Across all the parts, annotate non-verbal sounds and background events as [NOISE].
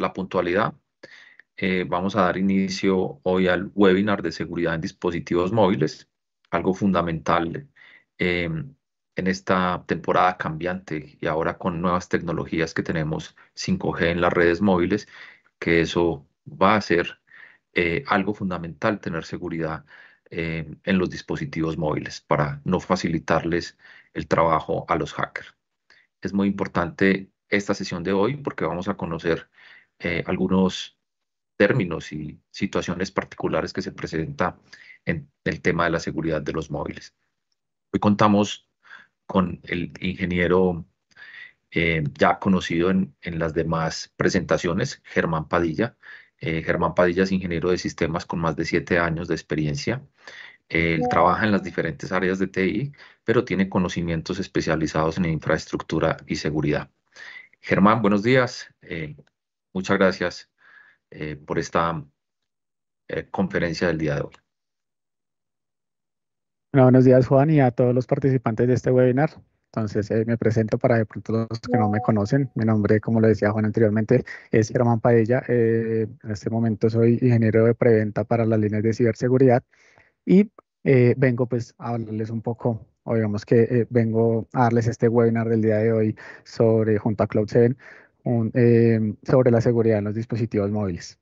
la puntualidad. Eh, vamos a dar inicio hoy al webinar de seguridad en dispositivos móviles, algo fundamental em, en esta temporada cambiante y ahora con nuevas tecnologías que tenemos 5G en las redes móviles, que eso va a ser eh, algo fundamental tener seguridad em, en los dispositivos móviles para no facilitarles el trabajo a los hackers. Es muy importante esta sesión de hoy porque vamos a conocer eh, algunos términos y situaciones particulares que se presenta en el tema de la seguridad de los móviles. Hoy contamos con el ingeniero eh, ya conocido en, las demás presentaciones, Germán Padilla. Eh, Germán Padilla es ingeniero de sistemas con más de siete años de experiencia. Él trabaja en las diferentes áreas de TI, pero tiene conocimientos especializados en infraestructura y seguridad. Germán, buenos días. Eh, Muchas gracias eh, por esta eh, conferencia del día de hoy. Bueno, buenos días Juan y a todos los participantes de este webinar. Entonces eh, me presento para de pronto los que no me conocen. Mi nombre, como lo decía Juan anteriormente, es Germán Padilla. en este momento soy ingeniero de preventa para las líneas de ciberseguridad y vengo pues a hablarles un poco o digamos que vengo a darles este webinar del día de hoy sobre junto a Cloud7, eh, sobre la seguridad en los dispositivos móviles.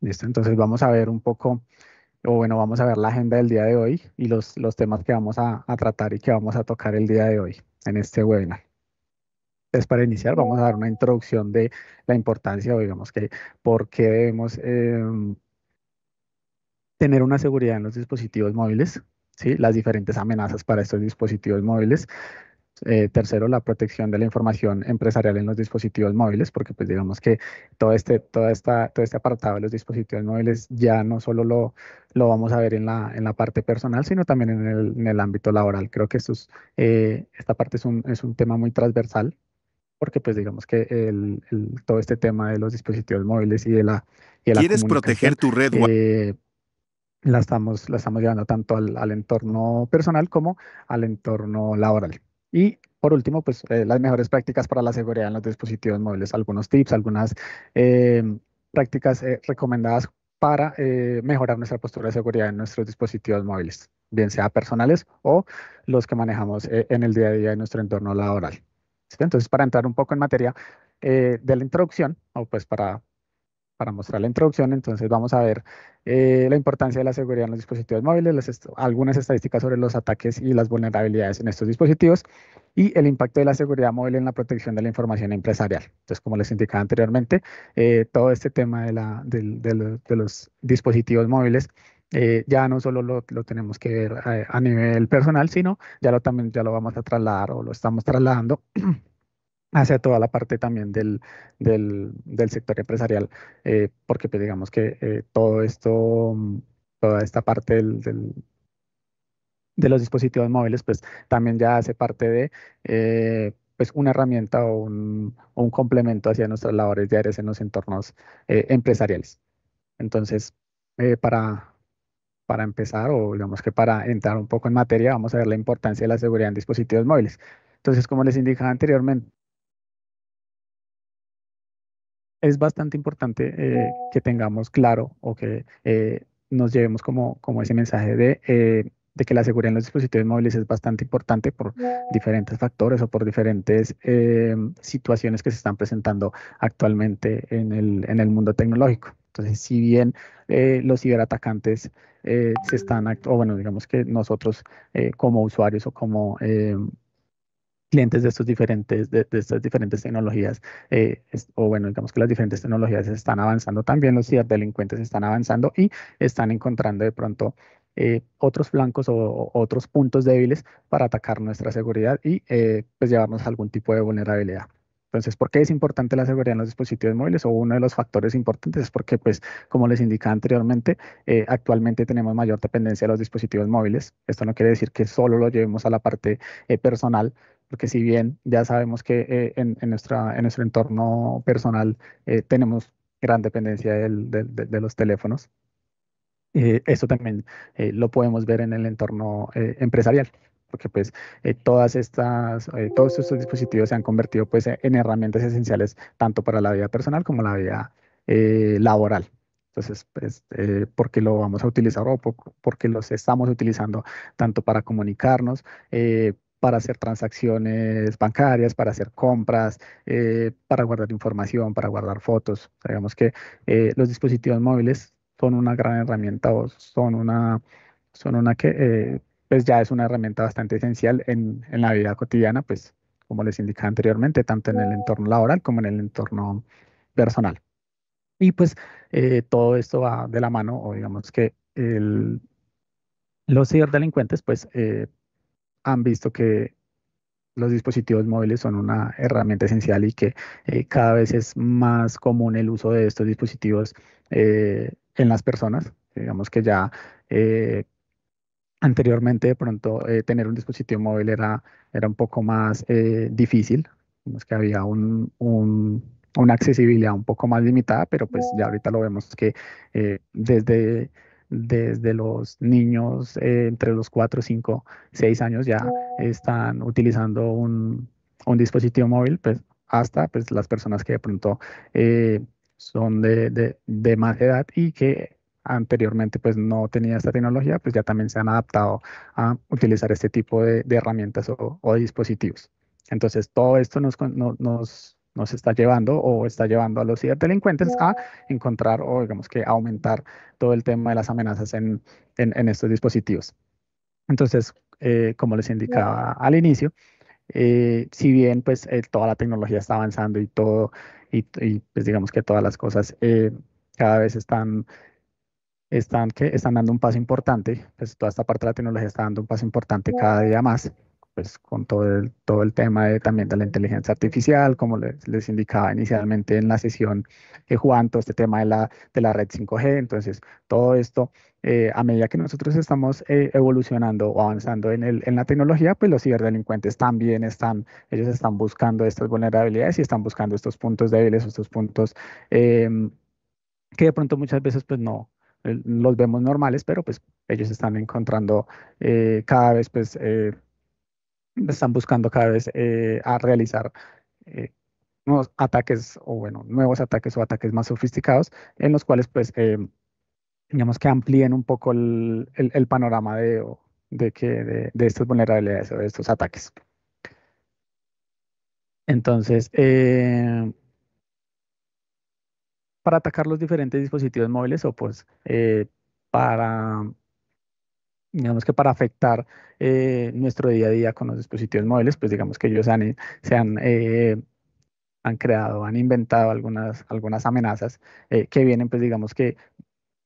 ¿Listo? Entonces vamos a ver un poco, o bueno, vamos a ver la agenda del día de hoy y los, los temas que vamos a, tratar y que vamos a tocar el día de hoy en este webinar. Entonces, para iniciar, vamos a dar una introducción de la importancia, o digamos que por qué debemos em, tener una seguridad en los dispositivos móviles, ¿sí? las diferentes amenazas para estos dispositivos móviles, eh, tercero, la protección de la información empresarial en los dispositivos móviles, porque pues digamos que todo este, toda esta, todo este apartado de los dispositivos móviles ya no solo lo, lo vamos a ver en la, en la parte personal, sino también en el, ámbito laboral. Creo que eh, esta parte es un, tema muy transversal, porque pues digamos que el, todo este tema de los dispositivos móviles y de la... Y ¿Quieres proteger tu red? Eh, la estamos, la estamos llevando tanto al, al entorno personal como al entorno laboral. Y por último, pues eh, las mejores prácticas para la seguridad en los dispositivos móviles, algunos tips, algunas eh, prácticas eh, recomendadas para mejorar nuestra postura de seguridad en nuestros dispositivos móviles, bien sea personales o los que manejamos en el día a día en nuestro entorno laboral. Entonces, para entrar un poco en materia de la introducción, o pues para para mostrar la introducción, entonces vamos a ver eh, la importancia de la seguridad en los dispositivos móviles, algunas estadísticas sobre los ataques y las vulnerabilidades en estos dispositivos y el impacto de la seguridad móvil en la protección de la información empresarial. Entonces, como les indicaba anteriormente, eh, todo este tema de, la, de, los, dispositivos móviles eh, ya no solo lo, lo tenemos que ver a, a, nivel personal, sino ya lo, también ya lo vamos a trasladar o lo estamos trasladando [CLEARS THROAT] hacia toda la parte también del, sector empresarial, eh, porque pues, digamos que eh, todo esto, mm, toda esta parte del, de los dispositivos móviles, pues también ya hace parte de eh, pues una herramienta o un, complemento hacia nuestras labores diarias en los entornos empresariales. Entonces, para, para empezar, o digamos que para entrar un poco en materia, vamos a ver la importancia de la seguridad en dispositivos móviles. Entonces, como les indicaba anteriormente, es bastante importante eh, que tengamos claro o que eh, nos llevemos como, como ese mensaje eh, de, que la seguridad en los dispositivos móviles es bastante importante por diferentes factores o por diferentes situaciones que se están presentando actualmente en el, en el mundo tecnológico. Entonces, si bien los ciberatacantes se están, o bueno, digamos que nosotros como usuarios o como clientes de, estos diferentes, de, estas diferentes tecnologías, eh, o bueno, digamos que las diferentes tecnologías están avanzando también, los ciberdelincuentes están avanzando y están encontrando de pronto eh, otros flancos o, otros puntos débiles para atacar nuestra seguridad y eh, pues llevarnos a algún tipo de vulnerabilidad. Entonces, ¿por qué es importante la seguridad en los dispositivos móviles? O uno de los factores importantes es porque, pues, como les indicaba anteriormente, actualmente tenemos mayor dependencia de los dispositivos móviles. Esto no quiere decir que solo lo llevemos a la parte personal, porque si bien ya sabemos que eh, en, nuestra, en nuestro entorno personal eh, tenemos gran dependencia de, los teléfonos, eh, eso también eh, lo podemos ver en el entorno empresarial porque pues todas estas, todos estos dispositivos se han convertido pues e, en herramientas esenciales tanto para la vida personal como la vida laboral. Entonces, pues, qué porque lo vamos a utilizar o porque los estamos utilizando tanto para comunicarnos, para hacer transacciones bancarias, para hacer compras, eh, para guardar información, para guardar fotos. Digamos que eh, los dispositivos móviles son una gran herramienta o son una, son una que eh, pues ya es una herramienta bastante esencial en, en, la vida cotidiana, pues como les indicaba anteriormente, tanto en el entorno laboral como en el entorno personal. Y pues todo esto va de la mano, o digamos que el, los delincuentes, pues han visto que los dispositivos móviles son una herramienta esencial y que eh, cada vez es más común el uso de estos dispositivos eh, en las personas. Digamos que ya eh, anteriormente de pronto tener un dispositivo móvil era, era un poco más difícil, digamos que había una accesibilidad un poco más limitada, pero pues ya ahorita lo vemos que desde desde los niños eh, entre los 4, 5, 6 años ya oh. están utilizando un, dispositivo móvil, pues hasta pues, las personas que de pronto eh, son de, de, más edad y que anteriormente pues no tenían esta tecnología, pues ya también se han adaptado a utilizar este tipo de, herramientas o, dispositivos. Entonces, todo esto nos, nos está llevando o está llevando a los ciberdelincuentes a encontrar o digamos que aumentar todo el tema de las amenazas en, estos dispositivos. Entonces, eh, como les indicaba al inicio, eh, si bien pues eh, toda la tecnología está avanzando y todo, y, y pues digamos que todas las cosas cada vez están, están, que están dando un paso importante, pues toda esta parte de la tecnología está dando un paso importante cada día más, pues con todo el, todo el tema de, también de la inteligencia artificial, como les, indicaba inicialmente en la sesión eh, Juan, este tema de la, de la red 5G, entonces todo esto, eh, a medida que nosotros estamos eh, evolucionando o avanzando en, el, en la tecnología, pues los ciberdelincuentes también están, ellos están buscando estas vulnerabilidades y están buscando estos puntos débiles, estos puntos em, que de pronto muchas veces pues no, eh, los vemos normales, pero pues ellos están encontrando cada vez pues están buscando cada vez eh, a realizar eh, nuevos ataques o bueno, nuevos ataques o ataques más sofisticados en los cuales pues eh, digamos que amplíen un poco el, panorama de, de, estas vulnerabilidades o de estos ataques. Entonces, para atacar los diferentes dispositivos móviles o pues para digamos que para afectar eh, nuestro día a día con los dispositivos móviles, pues digamos que ellos se han, eh, creado, han inventado algunas, algunas amenazas eh, que vienen, pues digamos que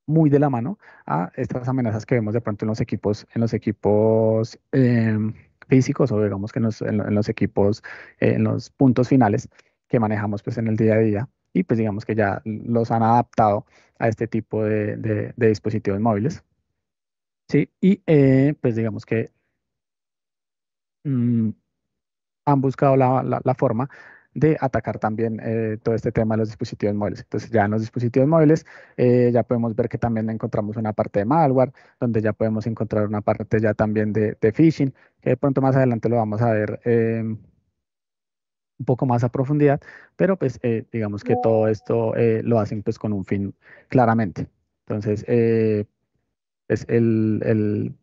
muy de la mano a estas amenazas que vemos de pronto en los equipos, en los equipos físicos o digamos que en los, en los equipos, en los puntos finales que manejamos pues en el día a día y pues digamos que ya los han adaptado a este tipo de dispositivos móviles y eh, pues digamos que mm, han buscado la, forma de atacar también eh, todo este tema de los dispositivos móviles. Entonces ya en los dispositivos móviles eh, ya podemos ver que también encontramos una parte de malware, donde ya podemos encontrar una parte ya también de, phishing, que de pronto más adelante lo vamos a ver em, un poco más a profundidad, pero pues digamos que todo esto lo hacen pues con un fin claramente. Entonces, pues, el,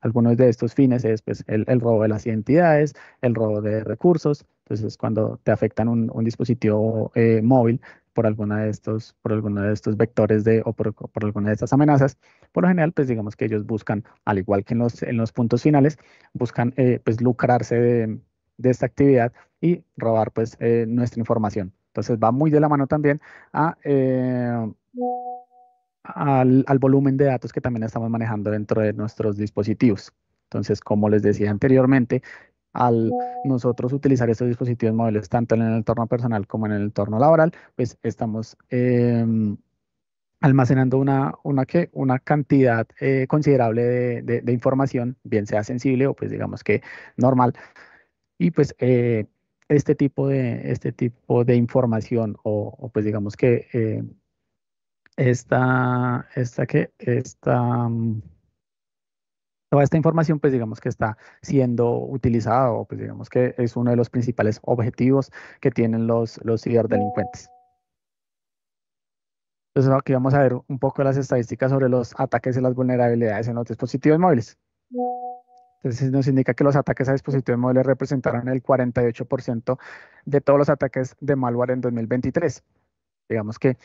algunos de estos fines es pues, el, robo de las identidades, el robo de recursos, entonces cuando te afectan un, dispositivo eh, móvil por de estos, por alguno de estos vectores de, o por, alguna de estas amenazas, por lo general, pues digamos que ellos buscan, al igual que en los, en los puntos finales, buscan eh, pues lucrarse de, esta actividad y robar pues eh, nuestra información. Entonces va muy de la mano también a al, volumen de datos que también estamos manejando dentro de nuestros dispositivos. Entonces, como les decía anteriormente, al nosotros utilizar estos dispositivos móviles tanto en el entorno personal como en el entorno laboral, pues estamos em, almacenando una, una, una cantidad eh, considerable de, información, bien sea sensible o pues digamos que normal. Y pues eh, este, tipo de, este tipo de información o, o pues digamos que eh, esta, que, esta, mm, toda esta información, pues digamos que está siendo utilizada o pues digamos que es uno de los principales objetivos que tienen los, los ciberdelincuentes. Entonces aquí vamos a ver un poco las estadísticas sobre los ataques y las vulnerabilidades en los dispositivos móviles. Entonces nos indica que los ataques a dispositivos móviles representaron el 48% de todos los ataques de malware en 2023. Digamos que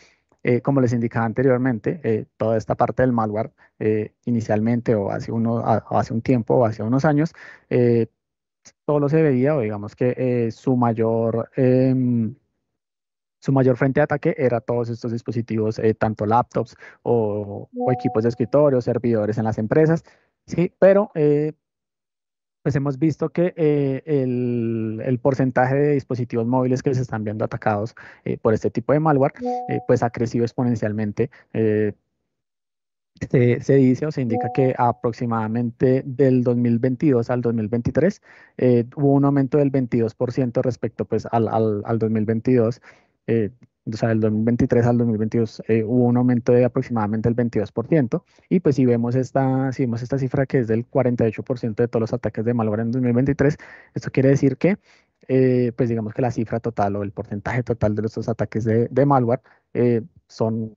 eh, como les indicaba anteriormente, eh, toda esta parte del malware eh, inicialmente o hace, un tiempo o hace unos años, solo se veía o digamos que su mayor... Em, su mayor frente de ataque era todos estos dispositivos, tanto laptops o, o, equipos de escritorio, servidores en las empresas, sí, pero pues hemos visto que eh, el, porcentaje de dispositivos móviles que se están viendo atacados eh, por este tipo de malware, eh, pues ha crecido exponencialmente. Se, dice o se indica que aproximadamente del 2022 al 2023 hubo un aumento del 22% respecto pues, al, al 2022 o sea, del 2023 al 2022 eh, hubo un aumento de aproximadamente el 22%. Y pues si vemos esta, si vemos esta cifra que es del 48% de todos los ataques de malware en 2023, esto quiere decir que, eh, pues digamos que la cifra total o el porcentaje total de estos ataques de, malware eh, son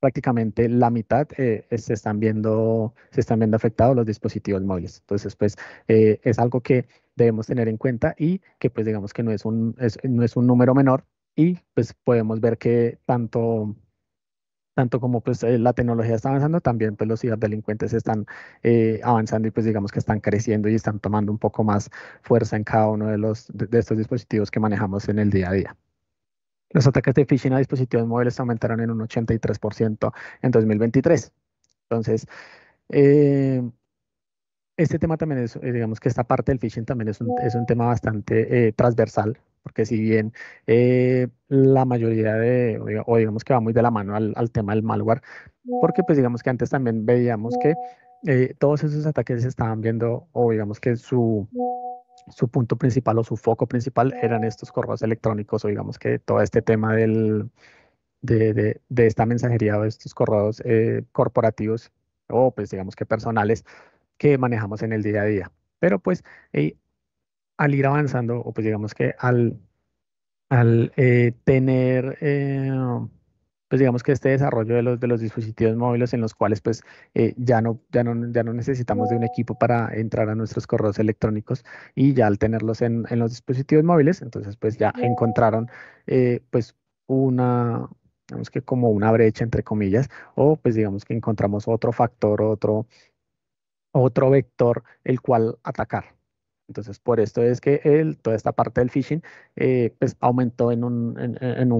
prácticamente la mitad se, están viendo, se están viendo afectados los dispositivos móviles. Entonces, pues es algo que debemos tener en cuenta y que pues digamos que no es un, no es un número menor y pues podemos ver que tanto tanto como pues eh, la tecnología está avanzando, también pues los ciberdelincuentes están eh, avanzando y pues digamos que están creciendo y están tomando un poco más fuerza en cada uno de, los, estos dispositivos que manejamos en el día a día. Los ataques de phishing a dispositivos móviles aumentaron en un 83% en 2023. Entonces, eh, este tema también es, digamos que esta parte del phishing también es un, tema bastante transversal porque si bien eh, la mayoría de, o digamos que va muy de la mano al, tema del malware, porque pues digamos que antes también veíamos que eh, todos esos ataques se estaban viendo, o digamos que su, su punto principal o su foco principal eran estos correos electrónicos, o digamos que todo este tema del, de, esta mensajería o estos correos eh, corporativos o pues digamos que personales que manejamos en el día a día. Pero pues eh, al ir avanzando, o pues digamos que al, al eh, tener, eh, pues digamos que este desarrollo de los, de los dispositivos móviles en los cuales pues eh, ya, no, ya, no, ya no necesitamos de un equipo para entrar a nuestros correos electrónicos y ya al tenerlos en, en los dispositivos móviles, entonces pues ya encontraron pues una, digamos que como una brecha entre comillas, o pues digamos que encontramos otro factor, otro, otro vector el cual atacar. Entonces, por esto es que el, toda esta parte del phishing eh, pues, aumentó en un,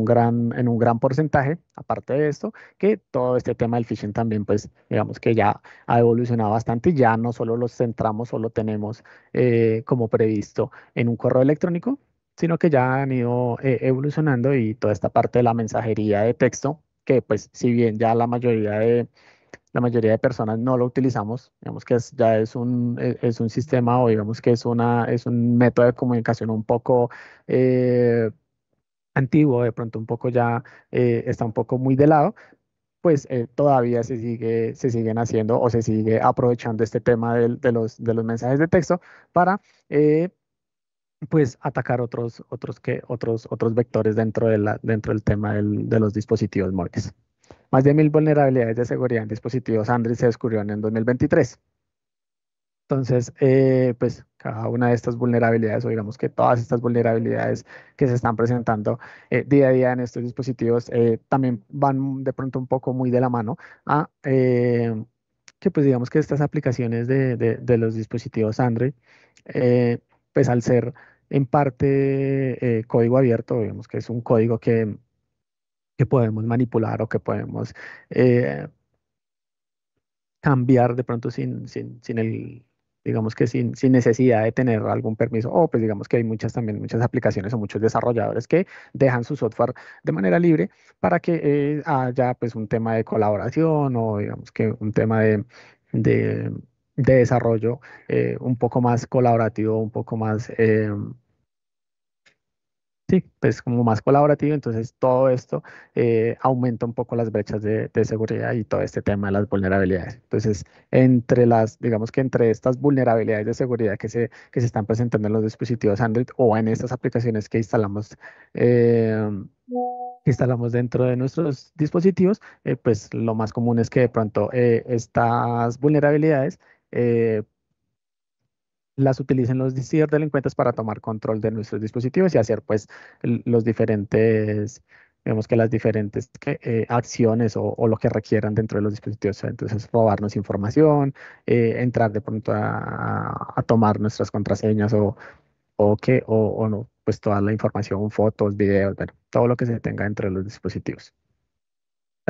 gran, en un gran porcentaje, aparte de esto, que todo este tema del phishing también, pues, digamos que ya ha evolucionado bastante y ya no solo los centramos o lo tenemos eh, como previsto en un correo electrónico, sino que ya han ido eh, evolucionando y toda esta parte de la mensajería de texto, que pues si bien ya la mayoría de la mayoría de personas no lo utilizamos, digamos que ya es un, e, es un sistema o digamos que es, una, es un método de comunicación un poco eh, antiguo, de pronto un poco ya eh, está un poco muy de lado, pues eh, todavía se, sigue, se siguen haciendo o se sigue aprovechando este tema de, los, de los, mensajes de texto para pues atacar otros, otros, que, otros, otros vectores dentro, de la, dentro del tema de los dispositivos móviles. Más de mil vulnerabilidades de seguridad en dispositivos Android se descubrieron en 2023. Entonces, eh, pues cada una de estas vulnerabilidades, o digamos que todas estas vulnerabilidades que se están presentando eh, día a día en estos dispositivos, eh, también van de pronto un poco muy de la mano a que, pues digamos que estas aplicaciones de los dispositivos Android, pues al ser en parte código abierto, digamos que es un código que que podemos manipular o que podemos eh, cambiar de pronto sin, sin, el digamos que sin, necesidad de tener algún permiso, o pues digamos que hay muchas también, muchas aplicaciones o muchos desarrolladores que dejan su software de manera libre para que eh, haya pues un tema de colaboración o digamos que un tema de, de, desarrollo eh, un poco más colaborativo, un poco más sí, pues como más colaborativo, entonces todo esto eh, aumenta un poco las brechas de, seguridad y todo este tema de las vulnerabilidades. Entonces, entre las, digamos que entre estas vulnerabilidades de seguridad que se, que se están presentando en los dispositivos Android o en estas aplicaciones que instalamos, em, instalamos dentro de nuestros dispositivos, eh, pues lo más común es que de pronto eh, estas vulnerabilidades eh, las utilicen los delincuentes para tomar control de nuestros dispositivos y hacer pues los diferentes, digamos que las diferentes eh, acciones o, lo que requieran dentro de los dispositivos. Entonces, robarnos información, eh, entrar de pronto a, tomar nuestras contraseñas o, o que, o, no, pues toda la información, fotos, videos, todo lo que se tenga dentro de los dispositivos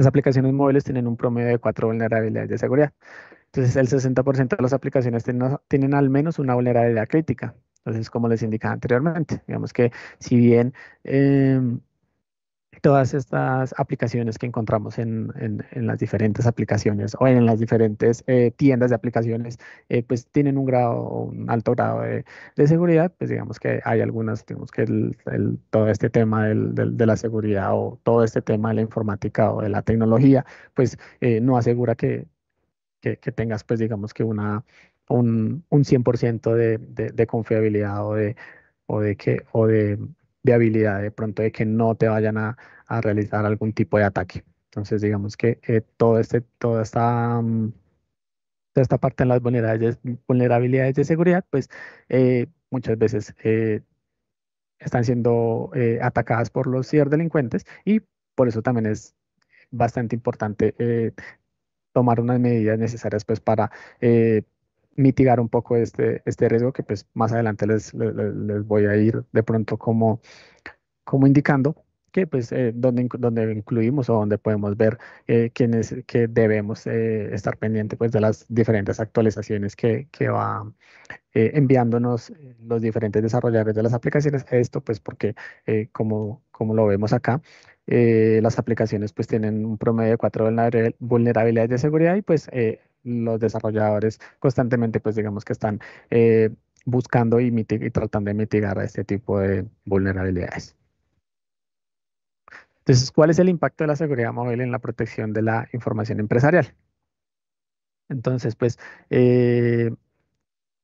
aplicaciones móviles tienen un promedio de cuatro vulnerabilidades de seguridad. Entonces, el 60% de las aplicaciones tienen, al menos una vulnerabilidad crítica. Entonces, como les indicaba anteriormente, digamos que si bien em, todas estas aplicaciones que encontramos en, las diferentes aplicaciones o en las diferentes eh, tiendas de aplicaciones, eh, pues tienen un grado, un alto grado de, seguridad, pues digamos que hay algunas, digamos que el, todo este tema del, de la seguridad o todo este tema de la informática o de la tecnología, pues eh, no asegura que, que, tengas, pues digamos que una, un, 100% de, de, confiabilidad o de, o de que, o de, de pronto de que no te vayan a, realizar algún tipo de ataque. Entonces, digamos que eh, todo este, toda esta, mm, esta parte en las vulnerabilidades, vulnerabilidades de seguridad, pues eh, muchas veces eh, están siendo atacadas por los ciberdelincuentes y por eso también es bastante importante tomar unas medidas necesarias pues para mitigar un poco este, este riesgo que pues más adelante les, les, voy a ir de pronto como, como indicando que pues eh, donde, donde incluimos o donde podemos ver eh, quienes que debemos eh, estar pendiente pues de las diferentes actualizaciones que, que va eh, enviándonos los diferentes desarrolladores de las aplicaciones. Esto pues porque como, como lo vemos acá, las aplicaciones pues tienen un promedio de cuatro vulnerabilidades de seguridad y pues los desarrolladores constantemente, pues digamos que están eh, buscando y, y tratando de mitigar este tipo de vulnerabilidades. Entonces, ¿cuál es el impacto de la seguridad móvil en la protección de la información empresarial? Entonces, pues, eh,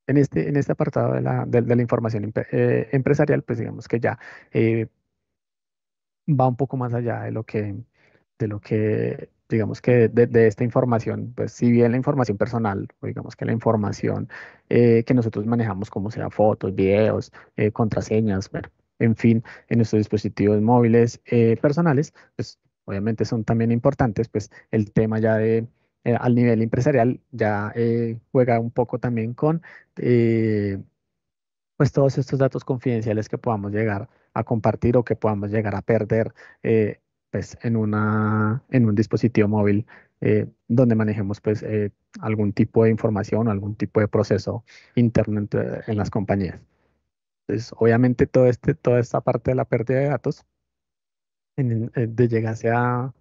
en, este, en este apartado de la, información eh, empresarial, pues digamos que ya va un poco más allá de lo que, de lo que digamos que de, esta información, pues si bien la información personal, o digamos que la información eh, que nosotros manejamos, como sea fotos, videos, eh, contraseñas, bueno, en fin, en nuestros dispositivos móviles eh, personales, pues obviamente son también importantes, pues el tema ya de al nivel empresarial ya juega un poco también con pues todos estos datos confidenciales que podamos llegar a compartir o que podamos llegar a perder pues, en, una, en un dispositivo móvil eh, donde manejemos pues, eh, algún tipo de información o algún tipo de proceso interno en las compañías. Entonces, pues, obviamente, todo este, toda esta parte de la pérdida de datos, eh, de llegarse a,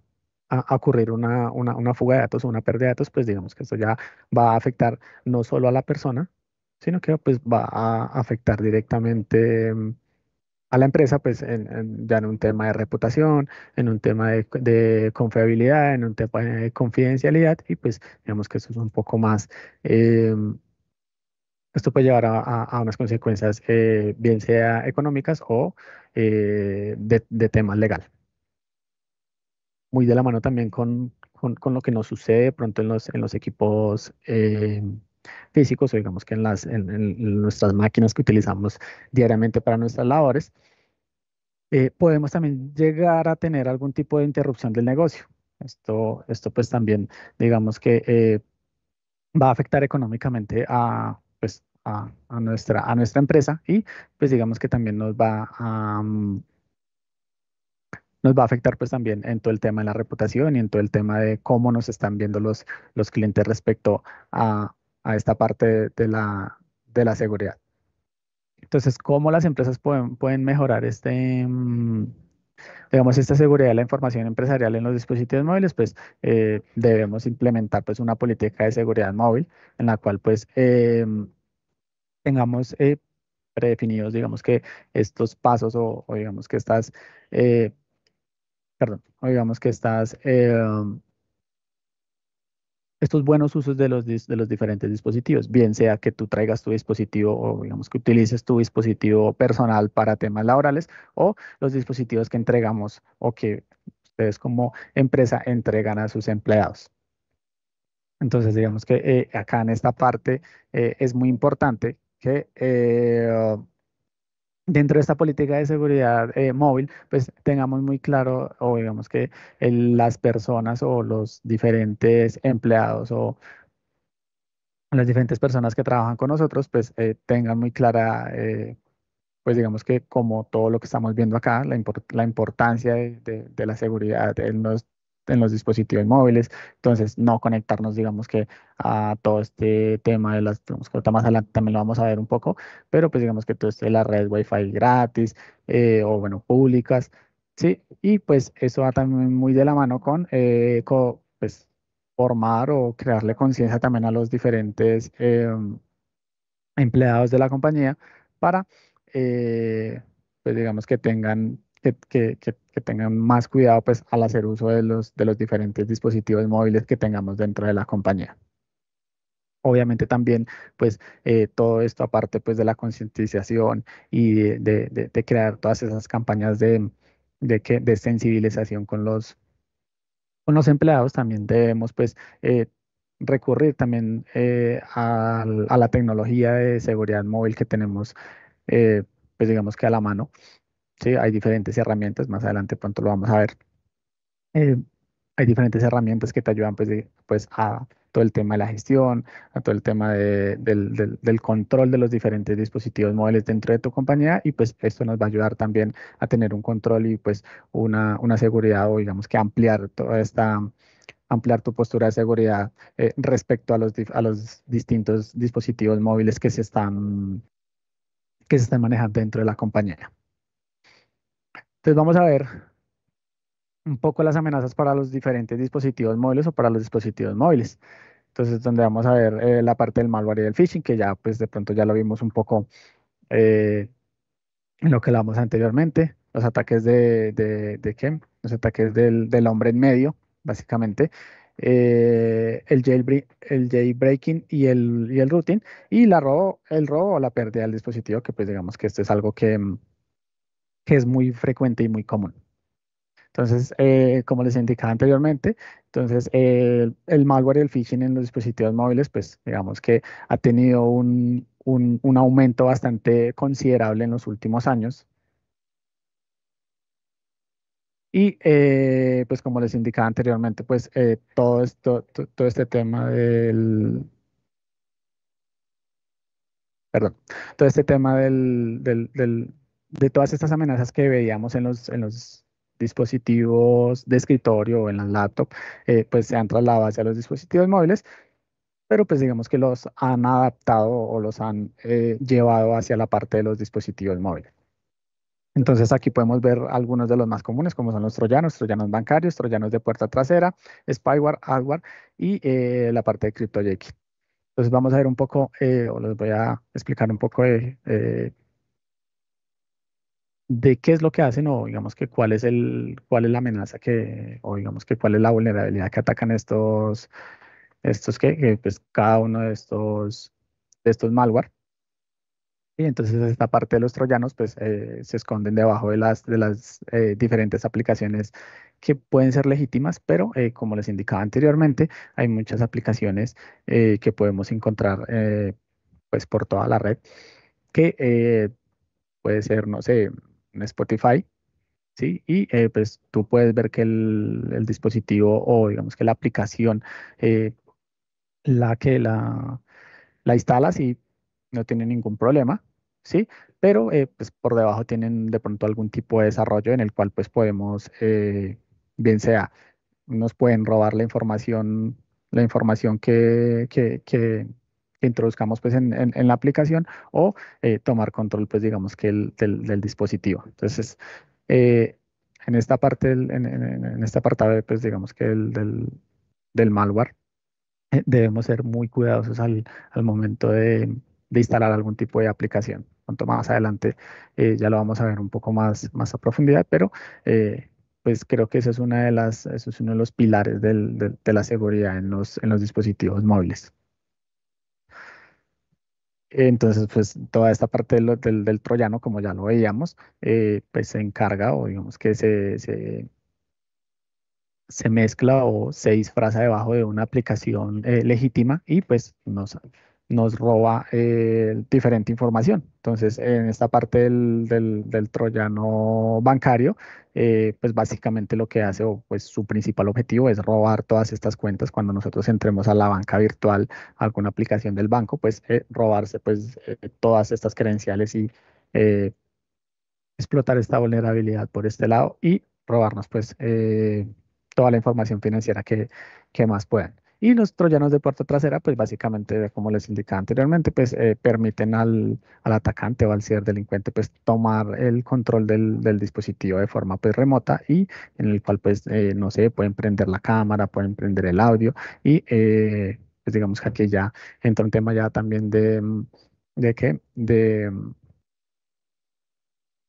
a, ocurrir una, una, una, fuga de datos o una pérdida de datos, pues digamos que eso ya va a afectar no solo a la persona, sino que pues va a afectar directamente a la empresa, pues ya en un tema de reputación, en un tema de, confiabilidad, en un tema de confidencialidad, y pues digamos que eso es un poco más, eh, esto puede llevar a, unas consecuencias, eh, bien sea económicas o eh, de, de, temas legal Muy de la mano también con, lo que nos sucede pronto en los, en los equipos físicos, o digamos que en, las, en, nuestras máquinas que utilizamos diariamente para nuestras labores, eh, podemos también llegar a tener algún tipo de interrupción del negocio. Esto, esto pues también, digamos que eh, va a afectar económicamente a, pues, a, nuestra, a nuestra empresa y pues digamos que también nos va a... Mm, nos va a afectar pues también en todo el tema de la reputación y en todo el tema de cómo nos están viendo los, los clientes respecto a, a esta parte de la, de la seguridad. Entonces, ¿cómo las empresas pueden, pueden mejorar este, mm, digamos, esta seguridad de la información empresarial en los dispositivos móviles? Pues eh, debemos implementar pues, una política de seguridad móvil en la cual pues em, tengamos eh, predefinidos, digamos, que estos pasos o, digamos que estas, eh, perdón, o digamos que estas... Em, estos buenos usos de los, de los diferentes dispositivos, bien sea que tú traigas tu dispositivo o digamos que utilices tu dispositivo personal para temas laborales o los dispositivos que entregamos o que ustedes como empresa entregan a sus empleados. Entonces, digamos que eh, acá en esta parte eh, es muy importante que eh, dentro de esta política de seguridad eh, móvil, pues tengamos muy claro o digamos que las personas o los diferentes empleados o las diferentes personas que trabajan con nosotros, pues eh, tengan muy clara, eh, pues digamos que como todo lo que estamos viendo acá, la, importancia de, la seguridad en en los dispositivos móviles, entonces no conectarnos, digamos que a todo este tema de las, digamos más adelante también lo vamos a ver un poco, pero pues digamos que todo esto de las redes Wi-Fi gratis eh, o bueno, públicas, ¿sí? Y pues eso va también muy de la mano con, eh, pues, formar o crearle conciencia también a los diferentes em, empleados de la compañía para, eh, pues digamos que tengan que, tengan más cuidado pues, al hacer uso de los, de los diferentes dispositivos móviles que tengamos dentro de la compañía. Obviamente también, pues, eh, todo esto aparte, pues, de la concientización y de, crear todas esas campañas de, de sensibilización con los, empleados, también debemos, pues, eh, recurrir también eh, a, a, la tecnología de seguridad móvil que tenemos, pues, digamos que a la mano, ¿sí? Hay diferentes herramientas, más adelante pronto lo vamos a ver. Eh, hay diferentes herramientas que te ayudan pues, pues, a todo el tema de la gestión, a todo el tema del, control de los diferentes dispositivos móviles dentro de tu compañía y pues esto nos va a ayudar también a tener un control y pues una, una seguridad o digamos que ampliar toda esta ampliar tu postura de seguridad eh, respecto a los, a los distintos dispositivos móviles que se están que se están manejando dentro de la compañía. Entonces vamos a ver un poco las amenazas para los diferentes dispositivos móviles o para los dispositivos móviles. Entonces donde vamos a ver eh, la parte del malware y del phishing, que ya pues de pronto ya lo vimos un poco eh, en lo que hablamos anteriormente, los ataques de, de, ¿qué? Los ataques del, hombre en medio, básicamente, eh, el, el jailbreaking y el, y el routing, y la robo, el robo o la pérdida del dispositivo, que pues digamos que esto es algo que mm, que es muy frecuente y muy común. Entonces, eh, como les indicaba anteriormente, entonces eh, el malware y el phishing en los dispositivos móviles, pues digamos que ha tenido un, aumento bastante considerable en los últimos años. Y eh, pues como les indicaba anteriormente, pues todo, esto, todo este tema del, perdón, todo este tema del, del, de todas estas amenazas que veíamos en los, en los dispositivos de escritorio o en las laptops, eh, pues se han trasladado hacia los dispositivos móviles, pero pues digamos que los han adaptado o los han eh, llevado hacia la parte de los dispositivos móviles. Entonces aquí podemos ver algunos de los más comunes, como son los troyanos, troyanos bancarios, troyanos de puerta trasera, spyware, adware, y eh, la parte de CryptoJK. Entonces vamos a ver un poco, o les voy a explicar un poco de qué es lo que hacen o digamos que cuál es el cuál es la amenaza que o digamos que cuál es la vulnerabilidad que atacan estos estos que, pues cada uno de estos estos malware y entonces esta parte de los troyanos pues eh, se esconden debajo de las de las eh, diferentes aplicaciones que pueden ser legítimas pero eh, como les indicaba anteriormente hay muchas aplicaciones que podemos encontrar pues por toda la red que puede ser no sé Spotify. ¿sí? Y eh, pues tú puedes ver que el, dispositivo o digamos que la aplicación, eh, la que la, la instalas y no tiene ningún problema, ¿sí? Pero eh, pues por debajo tienen de pronto algún tipo de desarrollo en el cual pues podemos, bien sea, nos pueden robar la información, la información que, que introduzcamos pues en, en, la aplicación o eh, tomar control pues digamos que del, del, dispositivo. Entonces, eh, en esta parte, del, en, en, este apartado pues digamos que el, del, malware, eh, debemos ser muy cuidadosos al, al momento de, instalar algún tipo de aplicación. Cuanto más adelante ya lo vamos a ver un poco más, más a profundidad, pero pues creo que eso es una de las, es uno de los pilares del, de, de, la seguridad en los, en los dispositivos móviles. Entonces, pues toda esta parte del, troyano, como ya lo veíamos, eh, pues se encarga o digamos que se, se, se, mezcla o se disfraza debajo de una aplicación eh, legítima y pues nos nos roba eh, diferente información. Entonces, en esta parte del, troyano bancario, eh, pues básicamente lo que hace, o pues su principal objetivo es robar todas estas cuentas cuando nosotros entremos a la banca virtual, alguna aplicación del banco, pues eh, robarse pues todas estas credenciales y explotar esta vulnerabilidad por este lado y robarnos pues toda la información financiera que, que más puedan. Y los troyanos de puerta trasera, pues básicamente, como les indicaba anteriormente, pues eh, permiten al, atacante o al ser delincuente pues tomar el control del, dispositivo de forma pues remota y en el cual pues, eh, no sé, pueden prender la cámara, pueden prender el audio y eh, pues digamos que aquí ya entra un tema ya también de, mm, de qué, de mm,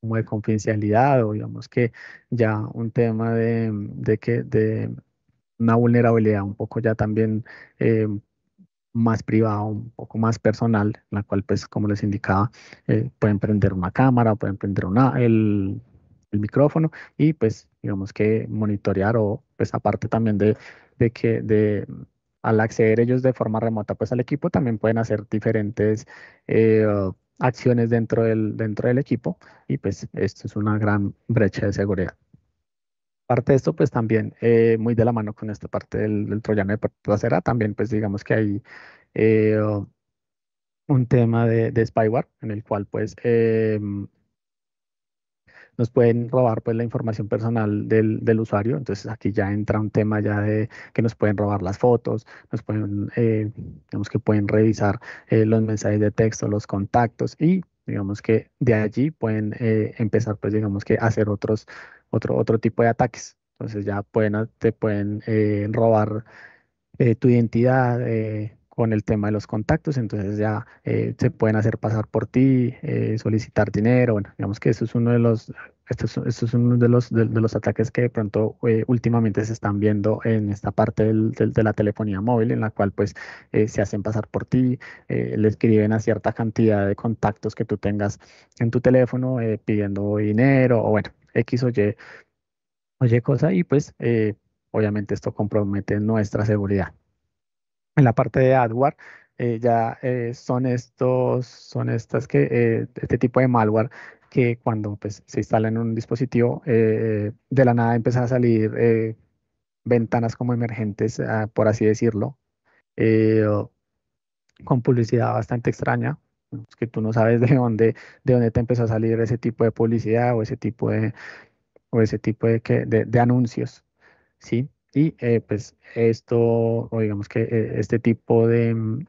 como de confidencialidad o digamos que ya un tema de, mm, de que de una vulnerabilidad un poco ya también eh, más privada, un poco más personal, la cual, pues, como les indicaba, eh, pueden prender una cámara, pueden prender una, el, micrófono y, pues, digamos que monitorear o, pues, aparte también de, que de, al acceder ellos de forma remota, pues, al equipo, también pueden hacer diferentes eh, acciones dentro del, dentro del equipo y, pues, esto es una gran brecha de seguridad. Parte de esto, pues también, eh, muy de la mano con esta parte del, troyano de trasera, también, pues digamos que hay eh, un tema de, spyware en el cual, pues, em, nos pueden robar pues la información personal del, usuario. Entonces aquí ya entra un tema ya de que nos pueden robar las fotos, nos pueden, eh, digamos que pueden revisar los mensajes de texto, los contactos y digamos que de allí pueden empezar pues digamos que hacer otros otro, tipo de ataques. Entonces ya pueden, te pueden eh, robar eh, tu identidad eh, con el tema de los contactos, entonces ya se pueden hacer pasar por ti, solicitar dinero, bueno, digamos que eso es uno de los, esto es, uno de los, de, los ataques que de pronto últimamente se están viendo en esta parte de la telefonía móvil, en la cual pues se hacen pasar por ti, le escriben a cierta cantidad de contactos que tú tengas en tu teléfono pidiendo dinero, o bueno, X o Y, oye cosa y pues eh, obviamente esto compromete nuestra seguridad. En la parte de AdWare eh, ya eh, son estos, son estas que, este tipo de malware que cuando pues, se instala en un dispositivo, de la nada empiezan a salir ventanas como emergentes, ah, por así decirlo, con publicidad bastante extraña, que tú no sabes de dónde, de dónde te empezó a salir ese tipo de publicidad o ese tipo de, o ese tipo de, que, de, anuncios, ¿sí? Y eh, pues esto, o digamos que eh, este tipo de, mm,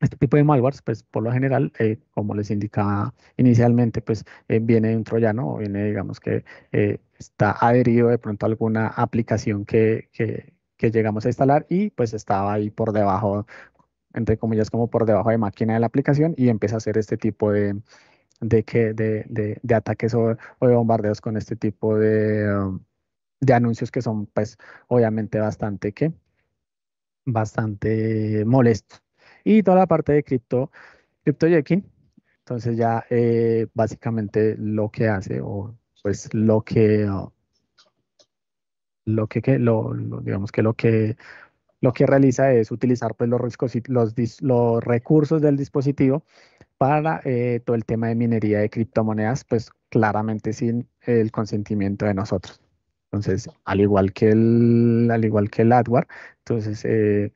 este tipo de malwares, pues por lo general, eh, como les indicaba inicialmente, pues viene de un troyano o viene, digamos que está adherido de pronto a alguna aplicación que, que, que, llegamos a instalar y pues estaba ahí por debajo entre comillas, como por debajo de máquina de la aplicación y empieza a hacer este tipo de, que, de, ataques o, de bombardeos con este tipo de, um, anuncios que son, pues, obviamente bastante, que Bastante molestos. Y toda la parte de cripto, CryptoJacking, entonces ya eh, básicamente lo que hace o pues lo que... Lo que, que digamos que lo que lo que realiza es utilizar pues, los, los, los recursos del dispositivo para eh, todo el tema de minería de criptomonedas, pues claramente sin el consentimiento de nosotros. Entonces, al igual que el, al igual que el adware, entonces eh,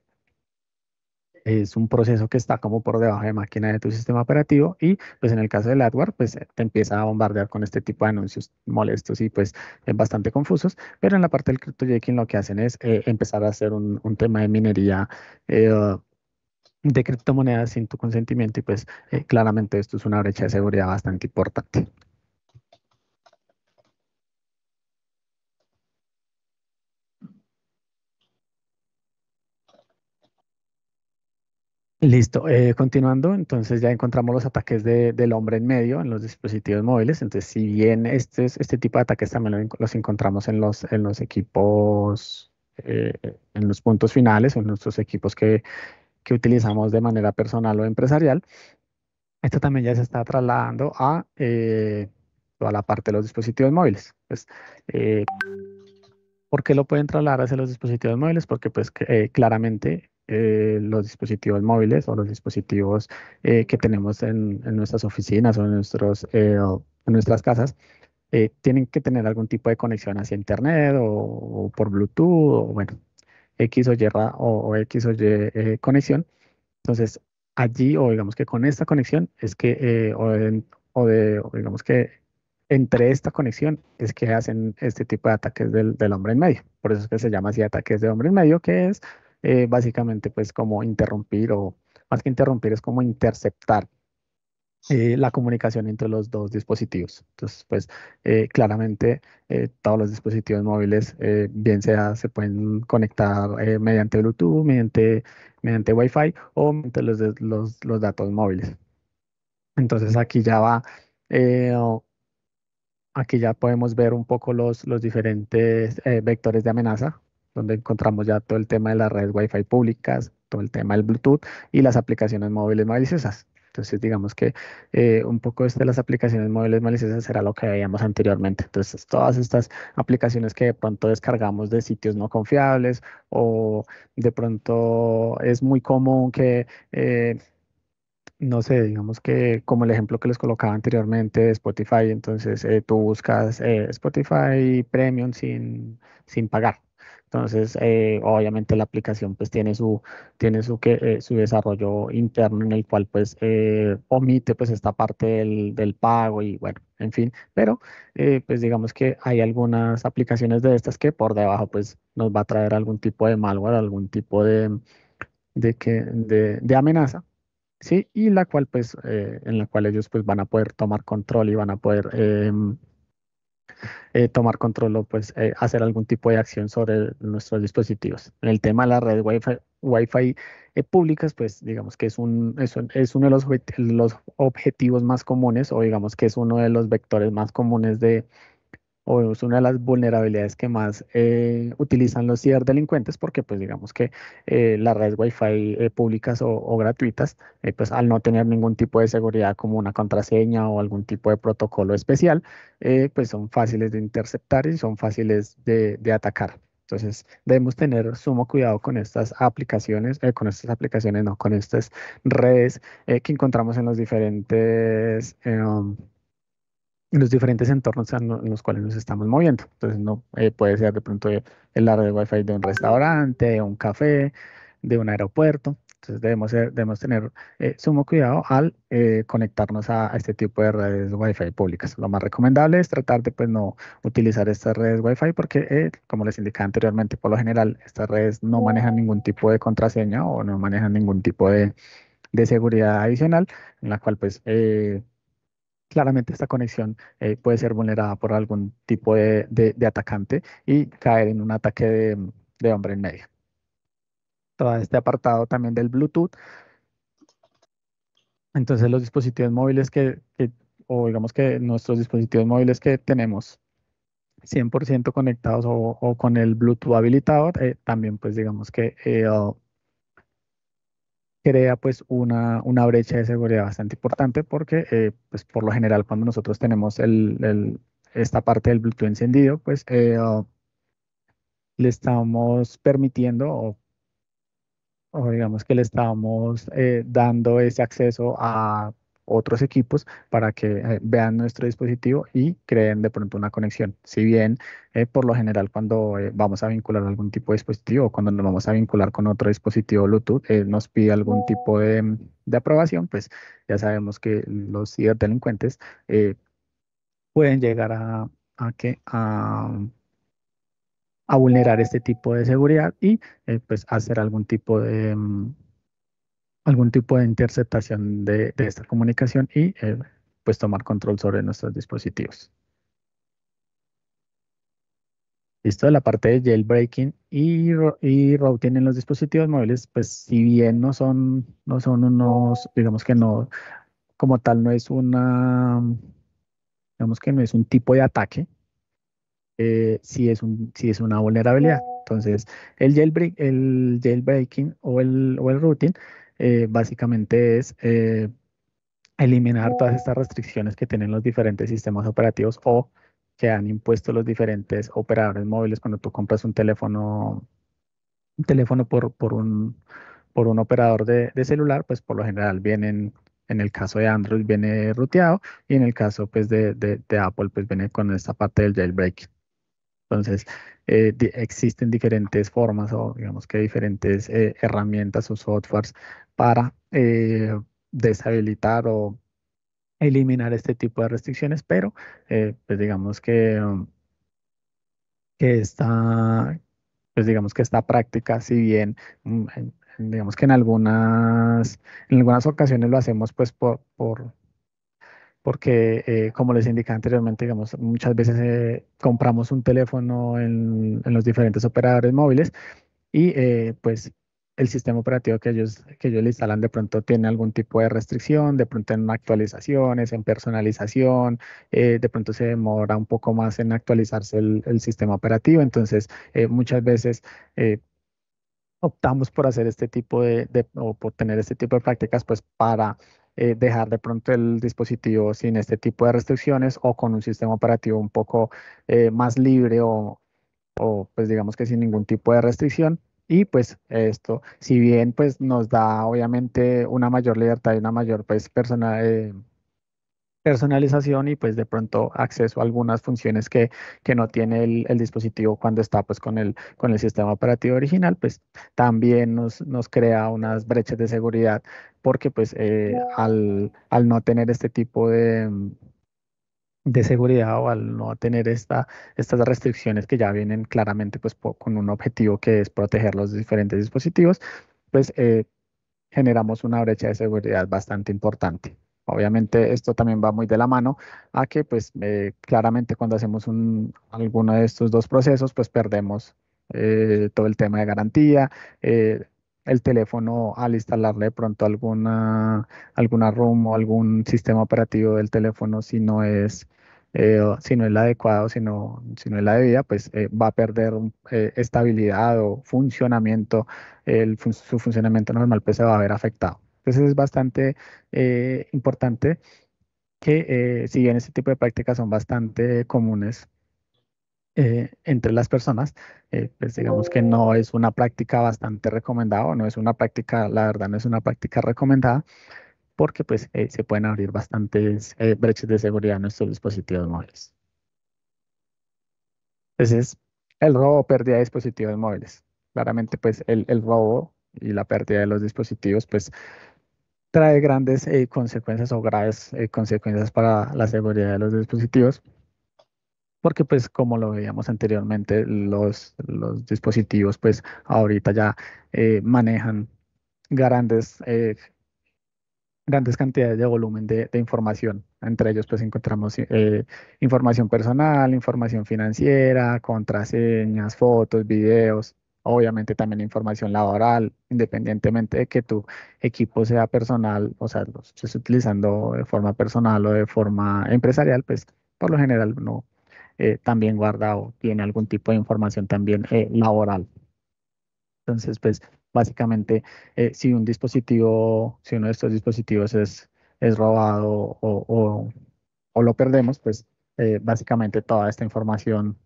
es un proceso que está como por debajo de máquina de tu sistema operativo y pues en el caso del adware pues eh, te empieza a bombardear con este tipo de anuncios molestos y pues eh, bastante confusos, pero en la parte del CryptoJacking lo que hacen es eh, empezar a hacer un, tema de minería de criptomonedas sin tu consentimiento y pues claramente esto es una brecha de seguridad bastante importante. Listo, eh, continuando, entonces ya encontramos los ataques del hombre en medio en los dispositivos móviles, entonces si bien este, este tipo de ataques también los encontramos en los, equipos, eh, en los puntos finales, en nuestros equipos que, utilizamos de manera personal o empresarial, esto también ya se está trasladando a eh, toda la parte de los dispositivos móviles. Pues, ¿Por qué lo pueden trasladar hacia los dispositivos móviles? Porque pues claramente eh, los dispositivos móviles o los dispositivos eh, que tenemos en, en, nuestras oficinas o en, nuestros, eh, en nuestras casas tienen que tener algún tipo de conexión hacia Internet o, por Bluetooth o bueno, X o Y o, X o Y conexión. Entonces, allí o digamos que con esta conexión es que, o, o, de, digamos que entre esta conexión es que hacen este tipo de ataques del, del hombre en medio. Por eso es que se llama así ataques de hombre en medio, que es eh, básicamente pues como interrumpir o más que interrumpir es como interceptar eh, la comunicación entre los dos dispositivos. Entonces, pues eh, claramente todos los dispositivos móviles, bien sea se pueden conectar mediante Bluetooth, mediante, mediante Wi-Fi o mediante los, los, datos móviles. Entonces aquí ya va, aquí ya podemos ver un poco los, los diferentes vectores de amenaza donde encontramos ya todo el tema de las redes Wi-Fi públicas, todo el tema del Bluetooth y las aplicaciones móviles maliciosas. Entonces, digamos que eh, un poco de las aplicaciones móviles maliciosas era lo que veíamos anteriormente. Entonces, todas estas aplicaciones que de pronto descargamos de sitios no confiables o de pronto es muy común que... Eh, no sé, digamos que como el ejemplo que les colocaba anteriormente, Spotify, entonces eh, tú buscas Spotify Premium sin, sin pagar. Entonces, eh, obviamente la aplicación pues tiene su, tiene su, que, eh, su desarrollo interno en el cual pues eh, omite pues esta parte del, pago y bueno, en fin, pero pues digamos que hay algunas aplicaciones de estas que por debajo pues nos va a traer algún tipo de malware, algún tipo de, de, que, de amenaza. Sí, y la cual pues en la cual ellos pues van a poder tomar control y van a poder em, eh, tomar control o pues eh, hacer algún tipo de acción sobre nuestros dispositivos. En el tema de las redes Wi-Fi, wifi eh, públicas, pues digamos que es, un, es uno de los, los, objetivos más comunes o digamos que es uno de los vectores más comunes de, o es una de las vulnerabilidades que más eh, utilizan los ciberdelincuentes porque pues digamos que eh, las redes wifi fi eh, públicas o, gratuitas pues al no tener ningún tipo de seguridad como una contraseña o algún tipo de protocolo especial pues son fáciles de interceptar y son fáciles de, atacar. Entonces debemos tener sumo cuidado con estas aplicaciones, con estas aplicaciones, no, con estas redes que encontramos en los diferentes... Em, en los diferentes entornos en los cuales nos estamos moviendo. Entonces, no eh, puede ser de pronto el área de Wi-Fi de un restaurante, de un café, de un aeropuerto. Entonces, debemos, debemos tener eh, sumo cuidado al eh, conectarnos a, este tipo de redes Wi-Fi públicas. Lo más recomendable es tratar de pues, no utilizar estas redes Wi-Fi porque, como les indicaba anteriormente, por lo general estas redes no manejan ningún tipo de contraseña o no manejan ningún tipo de, de seguridad adicional, en la cual pues claramente esta conexión eh, puede ser vulnerada por algún tipo de, atacante y caer en un ataque de, hombre en medio. Todo este apartado también del Bluetooth. Entonces los dispositivos móviles que, o digamos que nuestros dispositivos móviles que tenemos 100% conectados o, con el Bluetooth habilitado, eh, también pues digamos que eh, crea pues una, brecha de seguridad bastante importante porque eh, pues por lo general cuando nosotros tenemos el, esta parte del Bluetooth encendido pues eh, ah, le estamos permitiendo o, digamos que le estamos eh, dando ese acceso a otros equipos para que eh, vean nuestro dispositivo y creen de pronto una conexión. Si bien eh, por lo general cuando eh, vamos a vincular algún tipo de dispositivo o cuando nos vamos a vincular con otro dispositivo Bluetooth nos pide algún tipo mm, de, aprobación, pues ya sabemos que los delincuentes pueden llegar a, vulnerar este tipo de seguridad y pues hacer algún tipo de... Mm, algún tipo de interceptación de, esta comunicación y eh, pues tomar control sobre nuestros dispositivos. Listo, la parte de jailbreaking y, y routing en los dispositivos móviles, pues si bien no son, no son unos, digamos que no, como tal no es una, digamos que no es un tipo de ataque, eh, si, es un, si es una vulnerabilidad. Entonces, el, el jailbreaking o o el routing eh, básicamente es eh, eliminar todas oh. estas restricciones que tienen los diferentes sistemas operativos o que han impuesto los diferentes operadores móviles cuando tú compras un teléfono, un teléfono por, por, un, por un operador de, celular, pues por lo general vienen en el caso de Android viene ruteado y en el caso pues, de, de, Apple pues viene con esta parte del jailbreak. Entonces, eh, existen diferentes formas o digamos que diferentes eh, herramientas o softwares para eh, deshabilitar o eliminar este tipo de restricciones, pero pues digamos que, mm, que esta, pues digamos que esta práctica, si bien mm, digamos que en algunas, en algunas ocasiones lo hacemos pues por porque eh, como les indicaba anteriormente, digamos, muchas veces eh, compramos un teléfono en, en, los diferentes operadores móviles y eh, pues el sistema operativo que ellos, que ellos le instalan de pronto tiene algún tipo de restricción, de pronto en actualizaciones, en personalización, de pronto se demora un poco más en actualizarse el, sistema operativo. Entonces, muchas veces optamos por hacer este tipo de, de, o por tener este tipo de prácticas, pues para eh, dejar de pronto el dispositivo sin este tipo de restricciones o con un sistema operativo un poco eh, más libre o, o pues digamos que sin ningún tipo de restricción. Y pues esto, si bien pues nos da obviamente una mayor libertad y una mayor pues personal, eh, personalización y pues de pronto acceso a algunas funciones que, que no tiene el, dispositivo cuando está pues con el, con el sistema operativo original, pues también nos, nos crea unas brechas de seguridad porque pues eh, al, al no tener este tipo de, de seguridad o al no tener esta, estas restricciones que ya vienen claramente pues, con un objetivo que es proteger los diferentes dispositivos, pues eh, generamos una brecha de seguridad bastante importante. Obviamente esto también va muy de la mano a que pues eh, claramente cuando hacemos un, alguno de estos dos procesos pues perdemos eh, todo el tema de garantía. Eh, el teléfono al instalarle de pronto alguna, alguna ROM o algún sistema operativo del teléfono si no es, si no es la adecuada o si no, es la debida, pues va a perder estabilidad o funcionamiento, el, su funcionamiento normal pues se va a ver afectado. Entonces es bastante eh, importante que eh, si bien este tipo de prácticas son bastante comunes eh, entre las personas, pues digamos que no es una práctica bastante recomendada no es una práctica, la verdad no es una práctica recomendada porque pues se pueden abrir bastantes brechas de seguridad en nuestros dispositivos móviles. Ese es el robo o pérdida de dispositivos móviles. Claramente pues el robo y la pérdida de los dispositivos, pues trae grandes eh, consecuencias o graves eh, consecuencias para la seguridad de los dispositivos, porque pues como lo veíamos anteriormente, los, dispositivos pues ahorita ya eh, manejan grandes, grandes cantidades de volumen de, de, información. Entre ellos pues encontramos información personal, información financiera, contraseñas, fotos, videos, obviamente también información laboral, independientemente de que tu equipo sea personal, o sea, lo estés utilizando de forma personal o de forma empresarial, pues por lo general no eh, también guarda o tiene algún tipo de información también eh, laboral. Entonces, pues básicamente, eh, si un dispositivo, si uno de estos dispositivos es, es robado o, o lo perdemos, pues básicamente toda esta información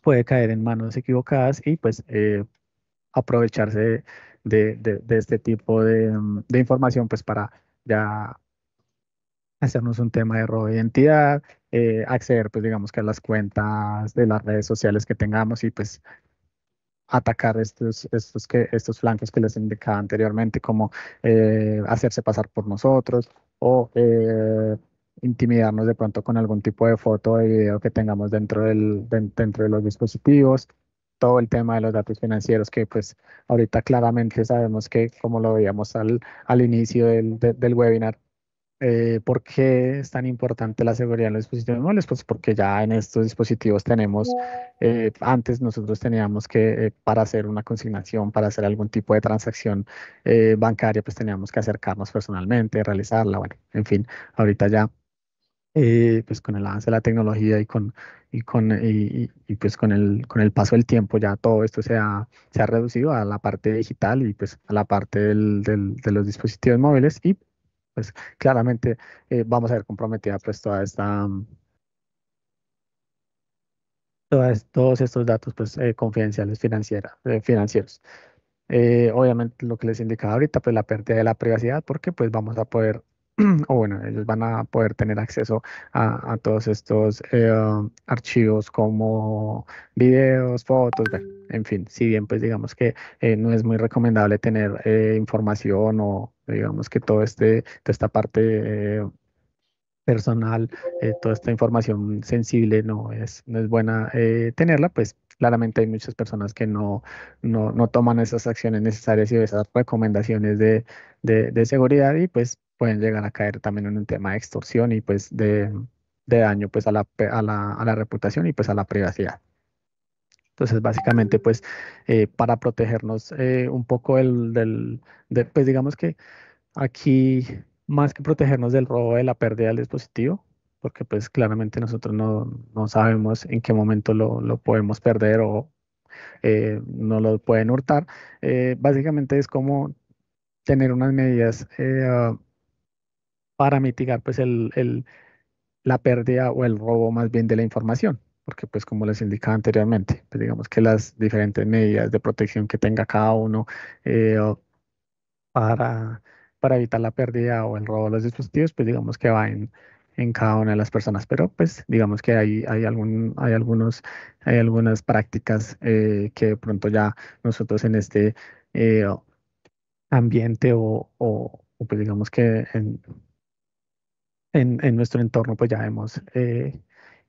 puede caer en manos equivocadas y pues eh, aprovecharse de, este tipo mm, de, información pues para ya hacernos un tema de robo de identidad, eh, acceder pues digamos que a las cuentas de las redes sociales que tengamos y pues atacar estos, estos, que, estos flancos que les indicaba anteriormente, como eh, hacerse pasar por nosotros o eh, intimidarnos de pronto con algún tipo de foto o de video que tengamos dentro, del, de, dentro de los dispositivos, todo el tema de los datos financieros que pues ahorita claramente sabemos que como lo veíamos al, al inicio del, del webinar, eh, ¿por qué es tan importante la seguridad en los dispositivos móviles? Pues porque ya en estos dispositivos tenemos, eh, antes nosotros teníamos que eh, para hacer una consignación, para hacer algún tipo de transacción bancaria, pues teníamos que acercarnos personalmente, realizarla, bueno, en fin, ahorita ya eh, pues con el avance de la tecnología y con, y con, y, pues con, el, con el paso del tiempo ya todo esto se ha, se ha reducido a la parte digital y pues a la parte del, de los dispositivos móviles y pues claramente eh, vamos a ver comprometida pues toda esta todos estos datos pues eh, confidenciales financieras financieros obviamente lo que les indicaba ahorita pues la pérdida de la privacidad porque pues vamos a poder [CLEARS THROAT] o bueno, ellos van a poder tener acceso a, todos estos eh, archivos como videos, fotos, en fin, si bien pues digamos que eh, no es muy recomendable tener eh, información o digamos que todo este, toda esta parte personal, toda esta información sensible no es, no es buena tenerla, pues Claramente hay muchas personas que no, no, no toman esas acciones necesarias y esas recomendaciones de, seguridad y pues pueden llegar a caer también en un tema de extorsión y pues de, daño pues a la, a a la reputación y pues a la privacidad. Entonces, básicamente, pues, eh, para protegernos eh, un poco del, del pues digamos que aquí, más que protegernos del robo, de la pérdida del dispositivo, porque pues claramente nosotros no, no sabemos en qué momento lo, lo podemos perder o eh, no lo pueden hurtar. Eh, básicamente es como tener unas medidas eh, ah, para mitigar pues el, el, la pérdida o el robo más bien de la información porque pues como les indicaba anteriormente, pues digamos que las diferentes medidas de protección que tenga cada uno ah, para, para evitar la pérdida o el robo de los dispositivos, pues digamos que va en, en cada una de las personas, pero pues digamos que hay, hay, algún, hay, algunos, hay algunas prácticas eh, que de pronto ya nosotros en este eh, ambiente o, o, pues digamos que en, en, nuestro entorno pues ya hemos eh,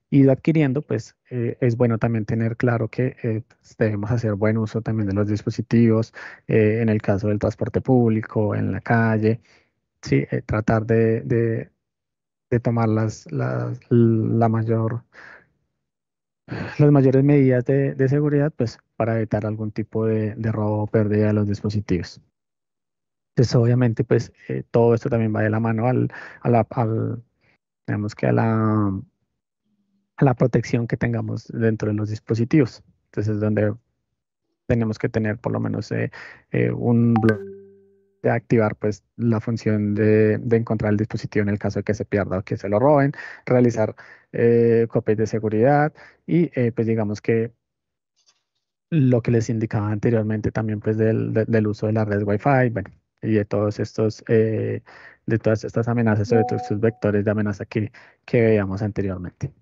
ido adquiriendo, pues es bueno también tener claro que pues, debemos hacer buen uso también de los dispositivos, en el caso del transporte público, en la calle, sí, tratar de, de tomar las, la mayor, las mayores medidas de, seguridad pues, para evitar algún tipo de, robo o pérdida de los dispositivos. Entonces, pues, obviamente, pues eh, todo esto también va de la mano al, a la, al, digamos que a la, a la protección que tengamos dentro de los dispositivos. Entonces, es donde tenemos que tener por lo menos eh, eh, un bloque de activar pues la función de, encontrar el dispositivo en el caso de que se pierda o que se lo roben, realizar eh, copias de seguridad y eh, pues digamos que lo que les indicaba anteriormente también pues del, uso de la red Wi-Fi, y de todos estos, eh, de todas estas amenazas, sobre todos estos vectores de amenaza que, que veíamos anteriormente.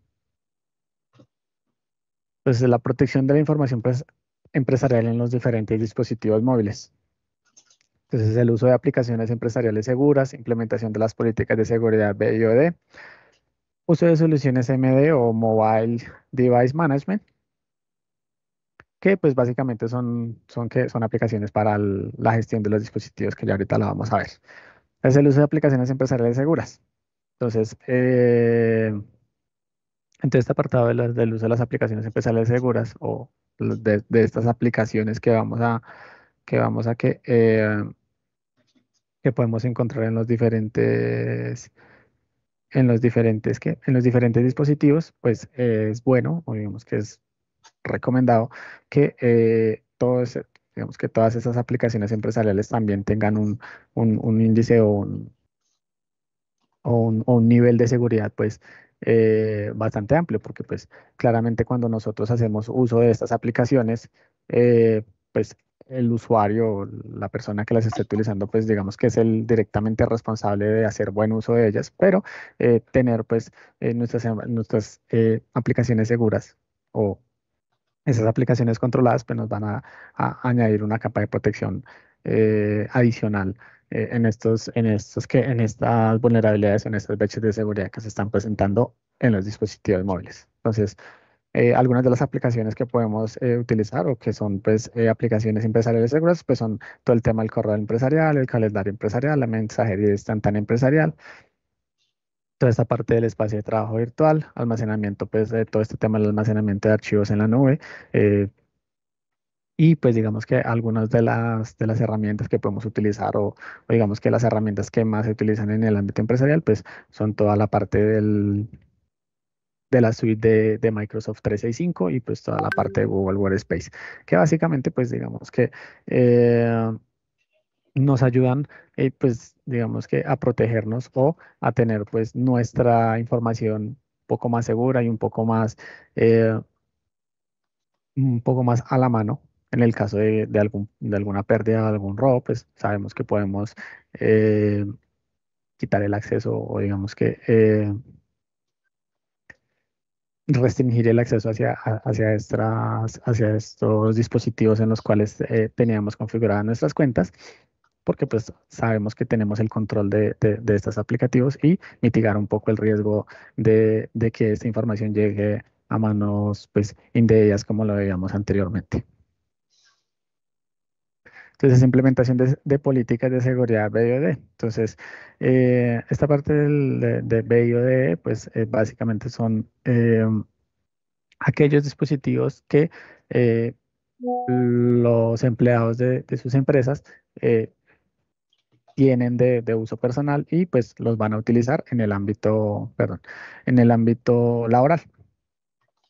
Entonces, pues, la protección de la información pues, empresarial en los diferentes dispositivos móviles. Entonces, el uso de aplicaciones empresariales seguras, implementación de las políticas de seguridad BIOD, uso de soluciones MD o Mobile Device Management, que pues básicamente son, son, que, son aplicaciones para la gestión de los dispositivos que ya ahorita la vamos a ver. Es el uso de aplicaciones empresariales seguras. Entonces, eh, entonces este apartado del uso de las aplicaciones empresariales seguras o de, de estas aplicaciones que vamos a que vamos a que, eh, que podemos encontrar en los diferentes en los diferentes que en los diferentes dispositivos, pues es bueno, o digamos que es recomendado que eh, todos, digamos que todas esas aplicaciones empresariales también tengan un, un, índice o un, o un, nivel de seguridad pues eh, bastante amplio, porque pues claramente cuando nosotros hacemos uso de estas aplicaciones, pues el usuario, la persona que las está utilizando, pues digamos que es el directamente responsable de hacer buen uso de ellas, pero eh, tener pues eh, nuestras, nuestras eh, aplicaciones seguras o esas aplicaciones controladas, pues nos van a, añadir una capa de protección adicional en estos, en estos que, en estas vulnerabilidades, en estas brechas de seguridad que se están presentando en los dispositivos móviles. Entonces, eh, algunas de las aplicaciones que podemos eh, utilizar o que son pues eh, aplicaciones empresariales seguras, pues son todo el tema del correo empresarial, el calendario empresarial, la mensajería instantánea empresarial, toda esta parte del espacio de trabajo virtual, almacenamiento, pues de todo este tema del almacenamiento de archivos en la nube. y pues digamos que algunas de las, de las herramientas que podemos utilizar o digamos que las herramientas que más se utilizan en el ámbito empresarial pues son toda la parte del, de la suite de, Microsoft 365 y pues toda la parte de Google Workspace, que básicamente pues digamos que eh, nos ayudan eh, pues digamos que a protegernos o a tener pues nuestra información un poco más segura y un poco más eh, un poco más a la mano en el caso de, de, algún, de alguna pérdida algún robo, pues sabemos que podemos quitar el acceso o digamos que restringir el acceso hacia, hacia, estas, hacia estos dispositivos en los cuales eh, teníamos configuradas nuestras cuentas, porque pues sabemos que tenemos el control de, estos aplicativos y mitigar un poco el riesgo de, que esta información llegue a manos pues indebidas como lo veíamos anteriormente. Entonces, implementación de, políticas de seguridad BIOD. Entonces, eh, esta parte del, de, BIOD, pues eh, básicamente son eh, aquellos dispositivos que los empleados de, sus empresas tienen de, de, uso personal y pues los van a utilizar en el ámbito, perdón, en el ámbito laboral.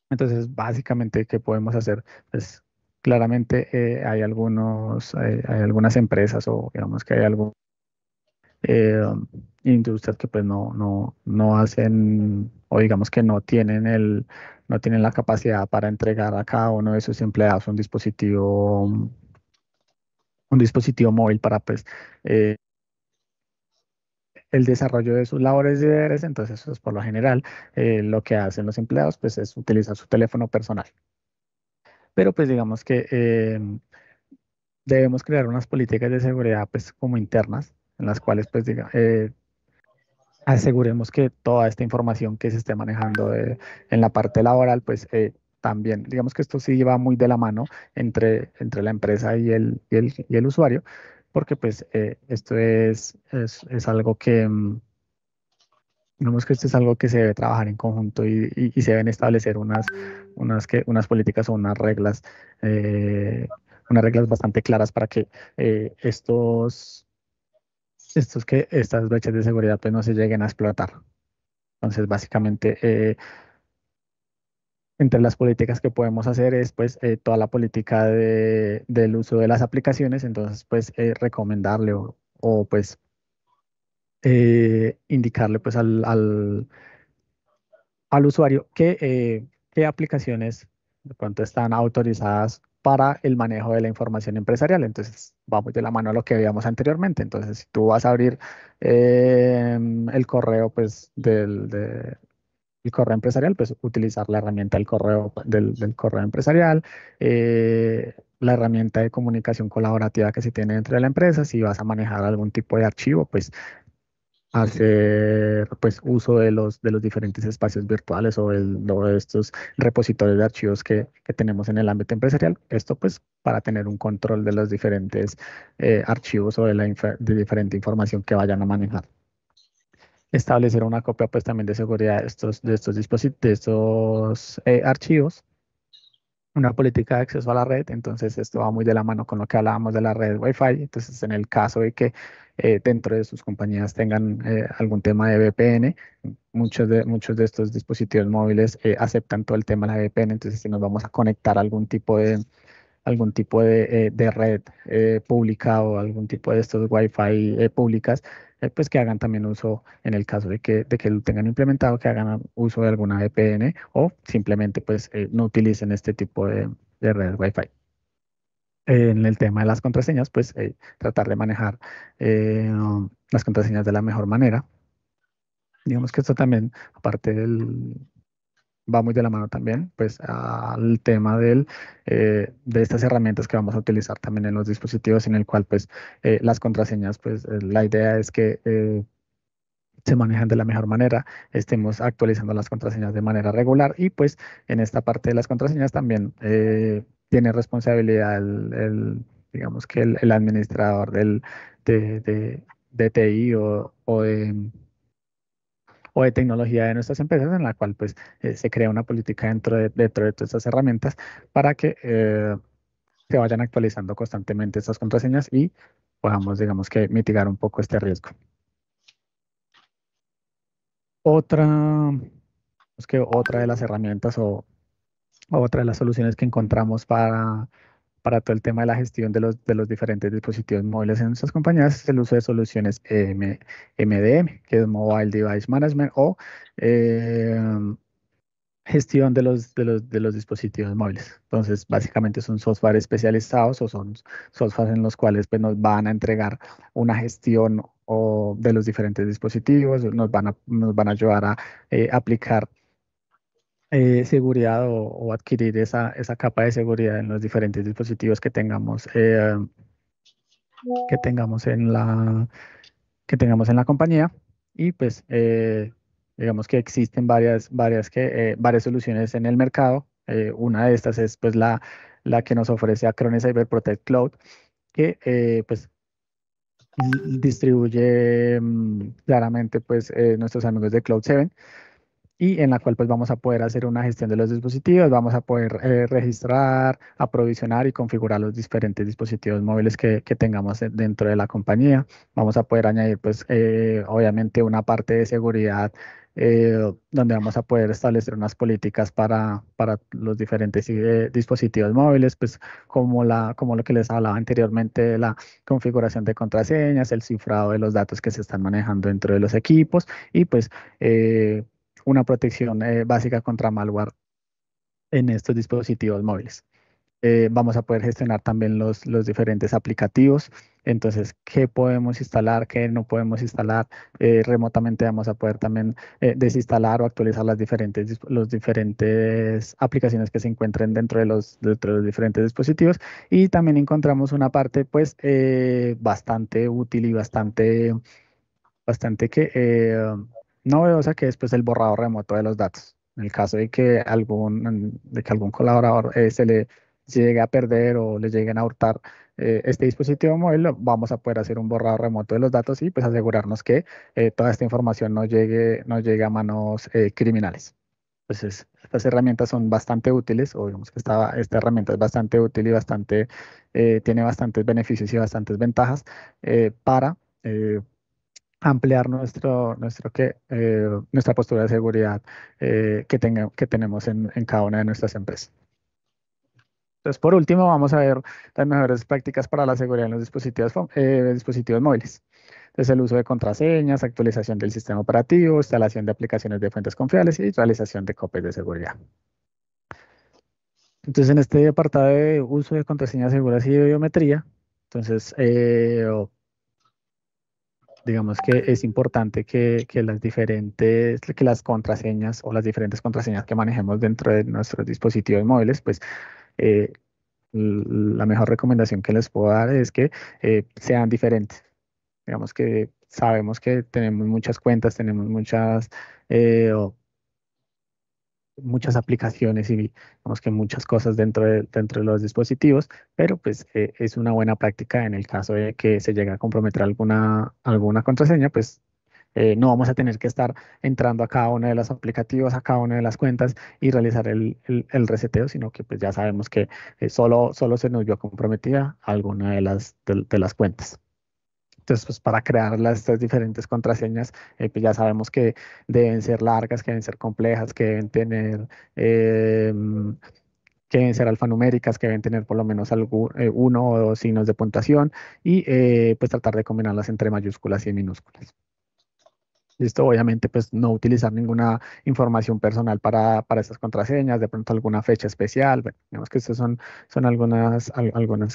Entonces, básicamente, ¿qué podemos hacer? Pues claramente eh, hay, algunos, eh, hay, algunas empresas o digamos que hay algunas eh, industrias que pues no, no, no hacen o digamos que no tienen el no tienen la capacidad para entregar a cada uno de sus empleados un dispositivo un dispositivo móvil para pues el desarrollo de sus labores y deberes entonces por lo general lo que hacen los empleados pues es utilizar su teléfono personal pero pues digamos que eh, debemos crear unas políticas de seguridad pues como internas, en las cuales pues eh, aseguremos que toda esta información que se esté manejando eh, en la parte laboral pues también, digamos que esto sí va muy de la mano entre, entre la empresa y el, usuario, porque pues esto es, es, algo que... Mm, Vemos que esto es algo que se debe trabajar en conjunto y, se deben establecer unas, unas, que, unas políticas o unas reglas, eh, unas reglas bastante claras para que eh, estos, estos que, estas brechas de seguridad pues, no se lleguen a explotar. Entonces, básicamente, eh, entre las políticas que podemos hacer es pues toda la política del uso de las aplicaciones, entonces pues recomendarle o, o, pues eh, indicarle pues al, al, usuario que, eh, qué aplicaciones de pronto están autorizadas para el manejo de la información empresarial. Entonces, vamos de la mano a lo que veíamos anteriormente. Entonces, si tú vas a abrir em, el correo, pues, del, correo empresarial, pues, utilizar la herramienta del correo, del, correo empresarial, eh, la herramienta de comunicación colaborativa que se tiene dentro de la empresa. Si vas a manejar algún tipo de archivo, pues, hacer pues uso de los de los diferentes espacios virtuales o de estos repositorios de archivos que, tenemos en el ámbito empresarial. Esto pues para tener un control de los diferentes eh, archivos o de la de diferente información que vayan a manejar. Establecer una copia pues también de seguridad de estos, de estos, de estos eh, archivos una política de acceso a la red, entonces esto va muy de la mano con lo que hablábamos de la red Wi-Fi, entonces en el caso de que eh, dentro de sus compañías tengan eh, algún tema de VPN, muchos de, muchos de estos dispositivos móviles eh, aceptan todo el tema de la VPN, entonces si nos vamos a conectar a algún tipo de algún tipo de, de red pública o algún tipo de estos Wi-Fi públicas, eh, pues que hagan también uso, en el caso de que, lo tengan implementado, que hagan uso de alguna VPN o simplemente pues eh, no utilicen este tipo de, redes Wi-Fi. en el tema de las contraseñas, pues eh, tratar de manejar las contraseñas de la mejor manera. Digamos que esto también, aparte del, va muy de la mano también pues al tema del, eh, de estas herramientas que vamos a utilizar también en los dispositivos en el cual pues eh, las contraseñas pues eh, la idea es que se manejan de la mejor manera, estemos actualizando las contraseñas de manera regular y pues en esta parte de las contraseñas también tiene responsabilidad el, digamos que el, administrador del, de, de, TI o, o de o de tecnología de nuestras empresas, en la cual pues eh, se crea una política dentro de, dentro de todas estas herramientas para que eh, se vayan actualizando constantemente estas contraseñas y podamos, digamos que, mitigar un poco este riesgo. Otra, es que otra de las herramientas o otra de las soluciones que encontramos para para todo el tema de la gestión de los, de los diferentes dispositivos móviles en nuestras compañías es el uso de soluciones MDM, eh, que es Mobile Device Management o em, gestión de los, de los, de los dispositivos móviles. Entonces, básicamente son software especializados o son software en los cuales pues, nos van a entregar una gestión o de los diferentes dispositivos, nos van a, nos van a ayudar a eh, aplicar eh, seguridad o, adquirir esa, esa capa de seguridad en los diferentes dispositivos que tengamos eh, que tengamos en la que tengamos en la compañía y pues eh, digamos que existen varias varias que varias soluciones en el mercado una de estas es pues la la que nos ofrece Acronis Cyber Protect Cloud que pues distribuye mm, claramente pues nuestros amigos de Cloud 7 y en la cual pues vamos a poder hacer una gestión de los dispositivos, vamos a poder eh, registrar, aprovisionar y configurar los diferentes dispositivos móviles que, que, tengamos dentro de la compañía. Vamos a poder añadir pues eh, obviamente una parte de seguridad eh, donde vamos a poder establecer unas políticas para, para los diferentes dispositivos móviles, pues como, la, como lo que les hablaba anteriormente la configuración de contraseñas, el cifrado de los datos que se están manejando dentro de los equipos y pues eh, una protección eh, básica contra malware en estos dispositivos móviles. Eh, vamos a poder gestionar también los, los, diferentes aplicativos. Entonces, qué podemos instalar, qué no podemos instalar. Eh, remotamente vamos a poder también desinstalar o actualizar las diferentes, los diferentes aplicaciones que se encuentren dentro de, los, los diferentes dispositivos. Y también encontramos una parte pues bastante útil y bastante, bastante que novedosa que es el borrador remoto de los datos. En el caso de que algún, de que algún colaborador eh, se le llegue a perder o le lleguen a hurtar eh, este dispositivo móvil, vamos a poder hacer un borrado remoto de los datos y pues asegurarnos que eh, toda esta información no llegue, no llegue a manos criminales. Entonces, pues, estas herramientas son bastante útiles, o que esta, esta herramienta es bastante útil y bastante, tiene bastantes beneficios y bastantes ventajas para ampliar nuestro, nuestro que, eh, nuestra postura de seguridad eh, que, tenga, que tenemos en, cada una de nuestras empresas. Entonces, por último, vamos a ver las mejores prácticas para la seguridad en los dispositivos, eh, dispositivos móviles. Entonces, el uso de contraseñas, actualización del sistema operativo, instalación de aplicaciones de fuentes confiables y realización de copias de seguridad. Entonces, en este apartado de uso de contraseñas seguras y biometría, entonces, eh, digamos que es importante que, las diferentes, que las contraseñas o las diferentes contraseñas que manejemos dentro de nuestros dispositivos móviles, pues eh, la mejor recomendación que les puedo dar es que eh, sean diferentes. Digamos que sabemos que tenemos muchas cuentas, tenemos muchas eh, muchas aplicaciones y que muchas cosas dentro de, los dispositivos, pero pues eh, es una buena práctica en el caso de que se llegue a comprometer alguna, alguna contraseña, pues eh, no vamos a tener que estar entrando a cada una de los aplicativos, a cada una de las cuentas y realizar el, reseteo, sino que pues ya sabemos que eh, solo, se nos vio comprometida alguna de las, de las cuentas. Entonces, pues para crear las, estas diferentes contraseñas, eh, pues, ya sabemos que deben ser largas, que deben ser complejas, que deben tener... Eh, que ser alfanuméricas, que deben tener por lo menos eh, uno o dos signos de puntuación y pues tratar de combinarlas entre mayúsculas y minúsculas. Listo, obviamente, pues no utilizar ninguna información personal para, para contraseñas, de pronto alguna fecha especial. Bueno, digamos que estos son, son algunas,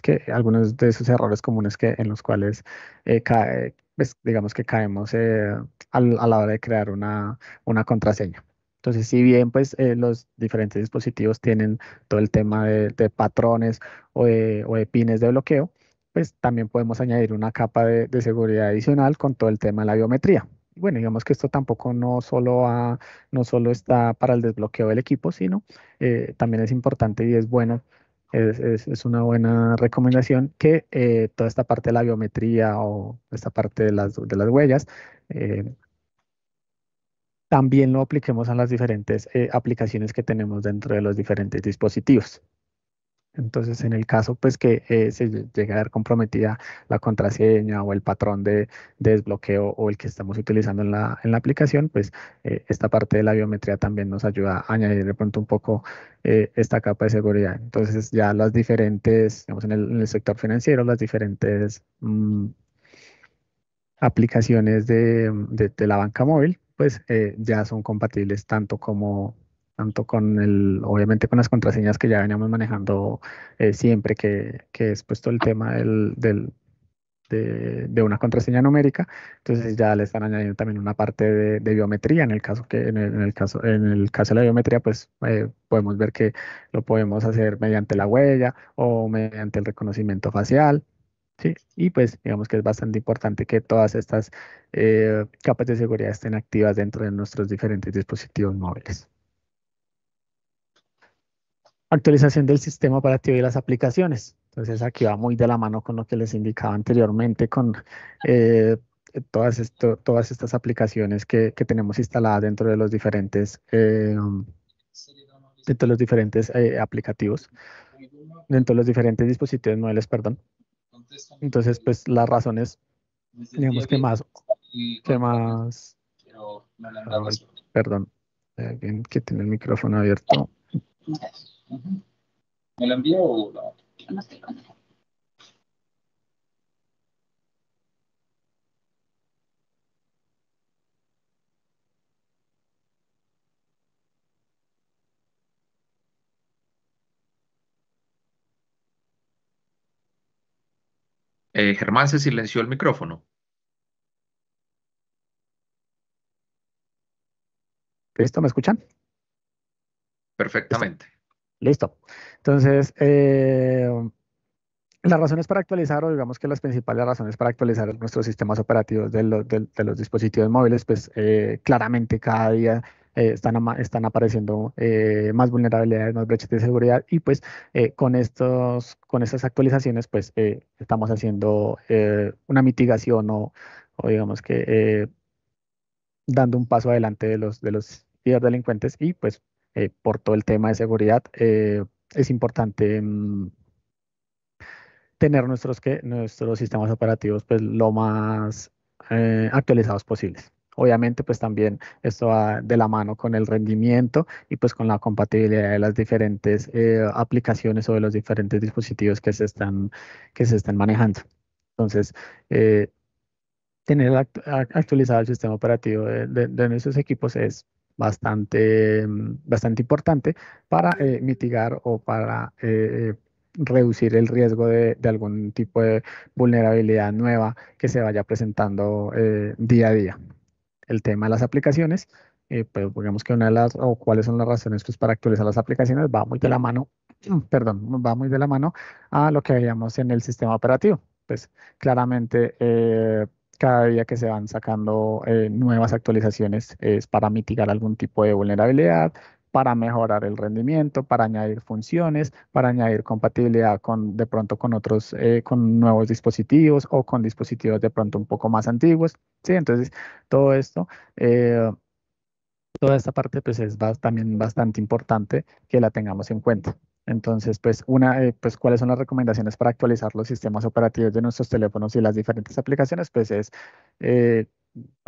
que, algunos de esos errores comunes que, en los cuales eh, cae, pues, digamos que caemos eh, a, la hora de crear una, una contraseña. Entonces, si bien pues eh, los diferentes dispositivos tienen todo el tema de, patrones o de, pines de bloqueo, pues también podemos añadir una capa de seguridad adicional con todo el tema de la biometría bueno, digamos que esto tampoco no solo, no está para el desbloqueo del equipo, sino eh, también es importante y es bueno, es, una buena recomendación que eh, toda esta parte de la biometría o esta parte de las, huellas, eh, también lo apliquemos a las diferentes aplicaciones que tenemos dentro de los diferentes dispositivos. Entonces, en el caso, pues que eh, se llegue a ver comprometida la contraseña o el patrón de, desbloqueo o el que estamos utilizando en la, aplicación, pues eh, esta parte de la biometría también nos ayuda a añadir de pronto un poco eh, esta capa de seguridad. Entonces, ya las diferentes, digamos, en el, sector financiero, las diferentes mm, aplicaciones de, la banca móvil, pues ya son compatibles tanto como tanto con el, obviamente con las contraseñas que ya veníamos manejando eh, siempre, que, que, es puesto el tema del, del de, una contraseña numérica, entonces ya le están añadiendo también una parte de, biometría. En el caso que en el, caso en el caso de la biometría, pues eh, podemos ver que lo podemos hacer mediante la huella o mediante el reconocimiento facial. ¿sí? Y pues digamos que es bastante importante que todas estas eh, capas de seguridad estén activas dentro de nuestros diferentes dispositivos móviles. Actualización del sistema operativo y las aplicaciones. Entonces aquí va muy de la mano con lo que les indicaba anteriormente, con eh, todas, esto, todas estas aplicaciones que, tenemos instaladas dentro de los diferentes, eh, um, dentro de los diferentes eh, aplicativos, dentro de los diferentes dispositivos móviles, perdón. Entonces, pues las razones, digamos que más, que más, perdón, alguien que tiene el micrófono abierto. ¿Me envío o eh, Germán se silenció el micrófono. esto ¿Me escuchan? Perfectamente. Listo. Entonces, eh, las razones para actualizar, o digamos que las principales razones para actualizar nuestros sistemas operativos de, los dispositivos móviles, pues eh, claramente cada día eh, están, están apareciendo más vulnerabilidades, más brechas de seguridad y pues con, estos, con estas actualizaciones pues estamos haciendo una mitigación o, digamos que dando un paso adelante de los, de los ciberdelincuentes y pues eh, por todo el tema de seguridad, eh, es importante mm, tener nuestros, que, nuestros sistemas operativos pues, lo más eh, actualizados posibles. Obviamente, pues también esto va de la mano con el rendimiento y pues con la compatibilidad de las diferentes aplicaciones o de los diferentes dispositivos que se están, que se están manejando. Entonces, tener actualizado el sistema operativo de, de nuestros equipos es bastante, mm, bastante importante para eh, mitigar o para eh, eh, reducir el riesgo de, algún tipo de vulnerabilidad nueva que se vaya presentando día a día. El tema de las aplicaciones, pues digamos que una de las, o cuáles son las razones pues, para actualizar las aplicaciones, va muy de la mano, [CLEARS THROAT] perdón, va muy de la mano a lo que veíamos en el sistema operativo. Pues claramente cada día que se van sacando eh, nuevas actualizaciones es para mitigar algún tipo de vulnerabilidad, para mejorar el rendimiento, para añadir funciones, para añadir compatibilidad con de pronto con otros, eh, con nuevos dispositivos o con dispositivos de pronto un poco más antiguos. Sí, entonces todo esto, eh, toda esta parte pues es también bastante importante que la tengamos en cuenta. Entonces, pues, una, eh, pues, ¿cuáles son las recomendaciones para actualizar los sistemas operativos de nuestros teléfonos y las diferentes aplicaciones? Pues es eh,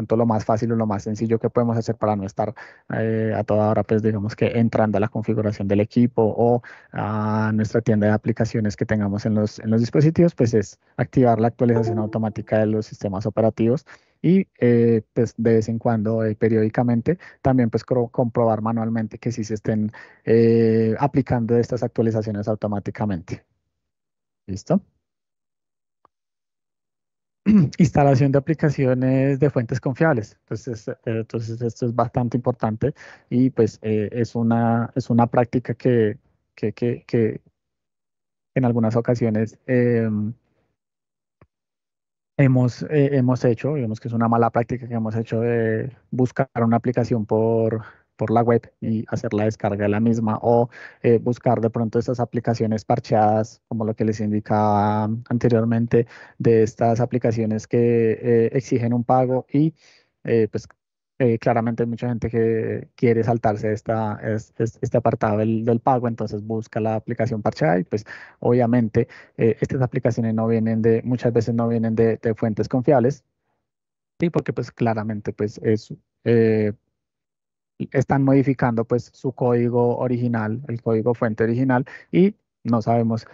lo más fácil o lo más sencillo que podemos hacer para no estar eh, a toda hora, pues digamos que entrando a la configuración del equipo o a nuestra tienda de aplicaciones que tengamos en los, en los dispositivos, pues es activar la actualización automática de los sistemas operativos y eh, pues de vez en cuando, eh, periódicamente, también pues comprobar manualmente que sí se estén eh, aplicando estas actualizaciones automáticamente. ¿Listo? [CLEARS THROAT] instalación de aplicaciones de fuentes confiables. Entonces, entonces esto es bastante importante y pues es, una, es una práctica que, que, en algunas ocasiones em, hemos, eh, hemos hecho, digamos que es una mala práctica que hemos hecho de buscar una aplicación por, por la web y hacer la descarga de la misma o eh, buscar de pronto estas aplicaciones parcheadas, como lo que les indicaba anteriormente, de estas aplicaciones que eh, exigen un pago y eh, pues eh, claramente hay mucha gente que quiere saltarse esta, este apartado del, pago, entonces busca la aplicación Parchai, y pues obviamente eh, estas aplicaciones no vienen de, muchas veces no vienen de, fuentes confiables, y porque pues claramente pues es, eh, están modificando pues su código original, el código fuente original y no sabemos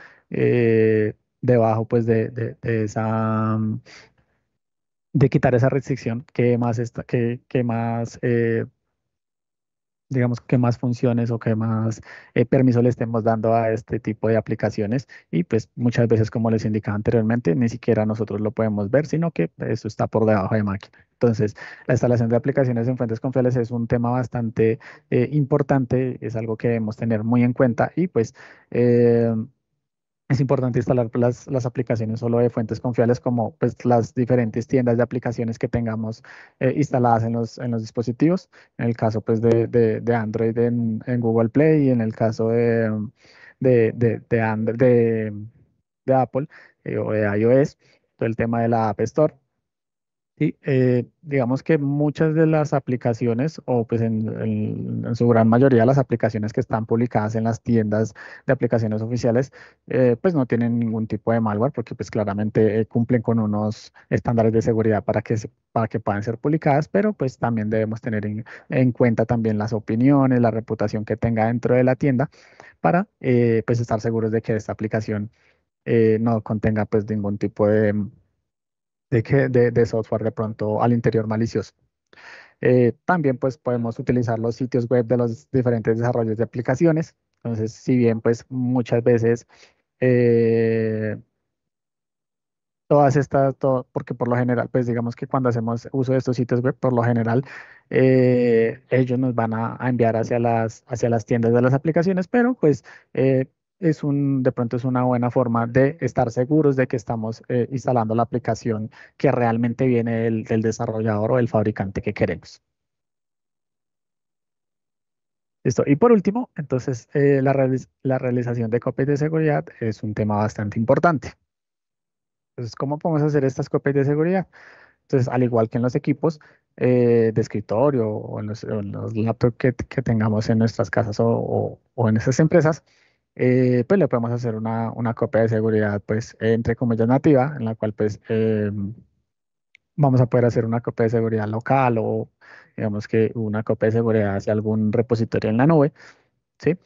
debajo pues de, de, de esa de quitar esa restricción que más, está, que, que más eh, digamos, que más funciones o que más eh, permiso le estemos dando a este tipo de aplicaciones. Y pues muchas veces, como les indicaba anteriormente, ni siquiera nosotros lo podemos ver, sino que eso está por debajo de máquina. Entonces, la instalación de aplicaciones en fuentes confiables es un tema bastante eh, importante, es algo que debemos tener muy en cuenta y pues es importante instalar las, aplicaciones solo de fuentes confiables como pues, las diferentes tiendas de aplicaciones que tengamos eh, instaladas en los, en los dispositivos, en el caso pues, de, Android en, Google Play y en el caso de, de Apple eh, o de iOS, todo el tema de la App Store. Y eh, digamos que muchas de las aplicaciones, o pues en, su gran mayoría las aplicaciones que están publicadas en las tiendas de aplicaciones oficiales, eh, pues no tienen ningún tipo de malware porque pues claramente eh, cumplen con unos estándares de seguridad para que, para que puedan ser publicadas, pero pues también debemos tener en, en cuenta también las opiniones, la reputación que tenga dentro de la tienda para pues estar seguros de que esta aplicación no contenga pues ningún tipo de de, que, de, software de pronto al interior malicioso. Eh, también pues podemos utilizar los sitios web de los diferentes desarrollos de aplicaciones. Entonces, si bien pues muchas veces eh, todas estas, porque por lo general, pues digamos que cuando hacemos uso de estos sitios web, por lo general, eh, ellos nos van a, enviar hacia las, hacia las tiendas de las aplicaciones, pero pues es un, de pronto es una buena forma de estar seguros de que estamos eh, instalando la aplicación que realmente viene del, desarrollador o del fabricante que queremos. Listo. Y por último, entonces, eh, la, realización de copias de seguridad es un tema bastante importante. Entonces, ¿cómo podemos hacer estas copias de seguridad? Entonces, al igual que en los equipos eh, de escritorio o en los, laptops que, tengamos en nuestras casas o en esas empresas, eh, pues le podemos hacer una, una, copia de seguridad, pues, entre comillas, nativa, en la cual, pues, em, vamos a poder hacer una copia de seguridad local o, digamos que una copia de seguridad hacia algún repositorio en la nube, ¿sí?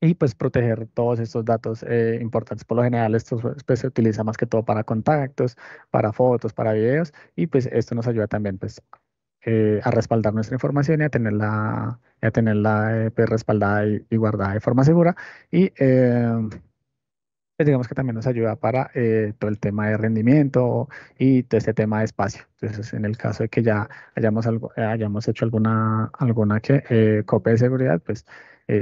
Y, pues, proteger todos estos datos eh, importantes. Por lo general, esto pues, se utiliza más que todo para contactos, para fotos, para videos, y, pues, esto nos ayuda también, pues, eh, a respaldar nuestra información y a tenerla, a tenerla eh, pues, respaldada y, guardada de forma segura. Y eh, pues digamos que también nos ayuda para eh, todo el tema de rendimiento y todo este tema de espacio. Entonces, en el caso de que ya hayamos, algo, eh, hayamos hecho alguna, alguna que, eh, copia de seguridad, pues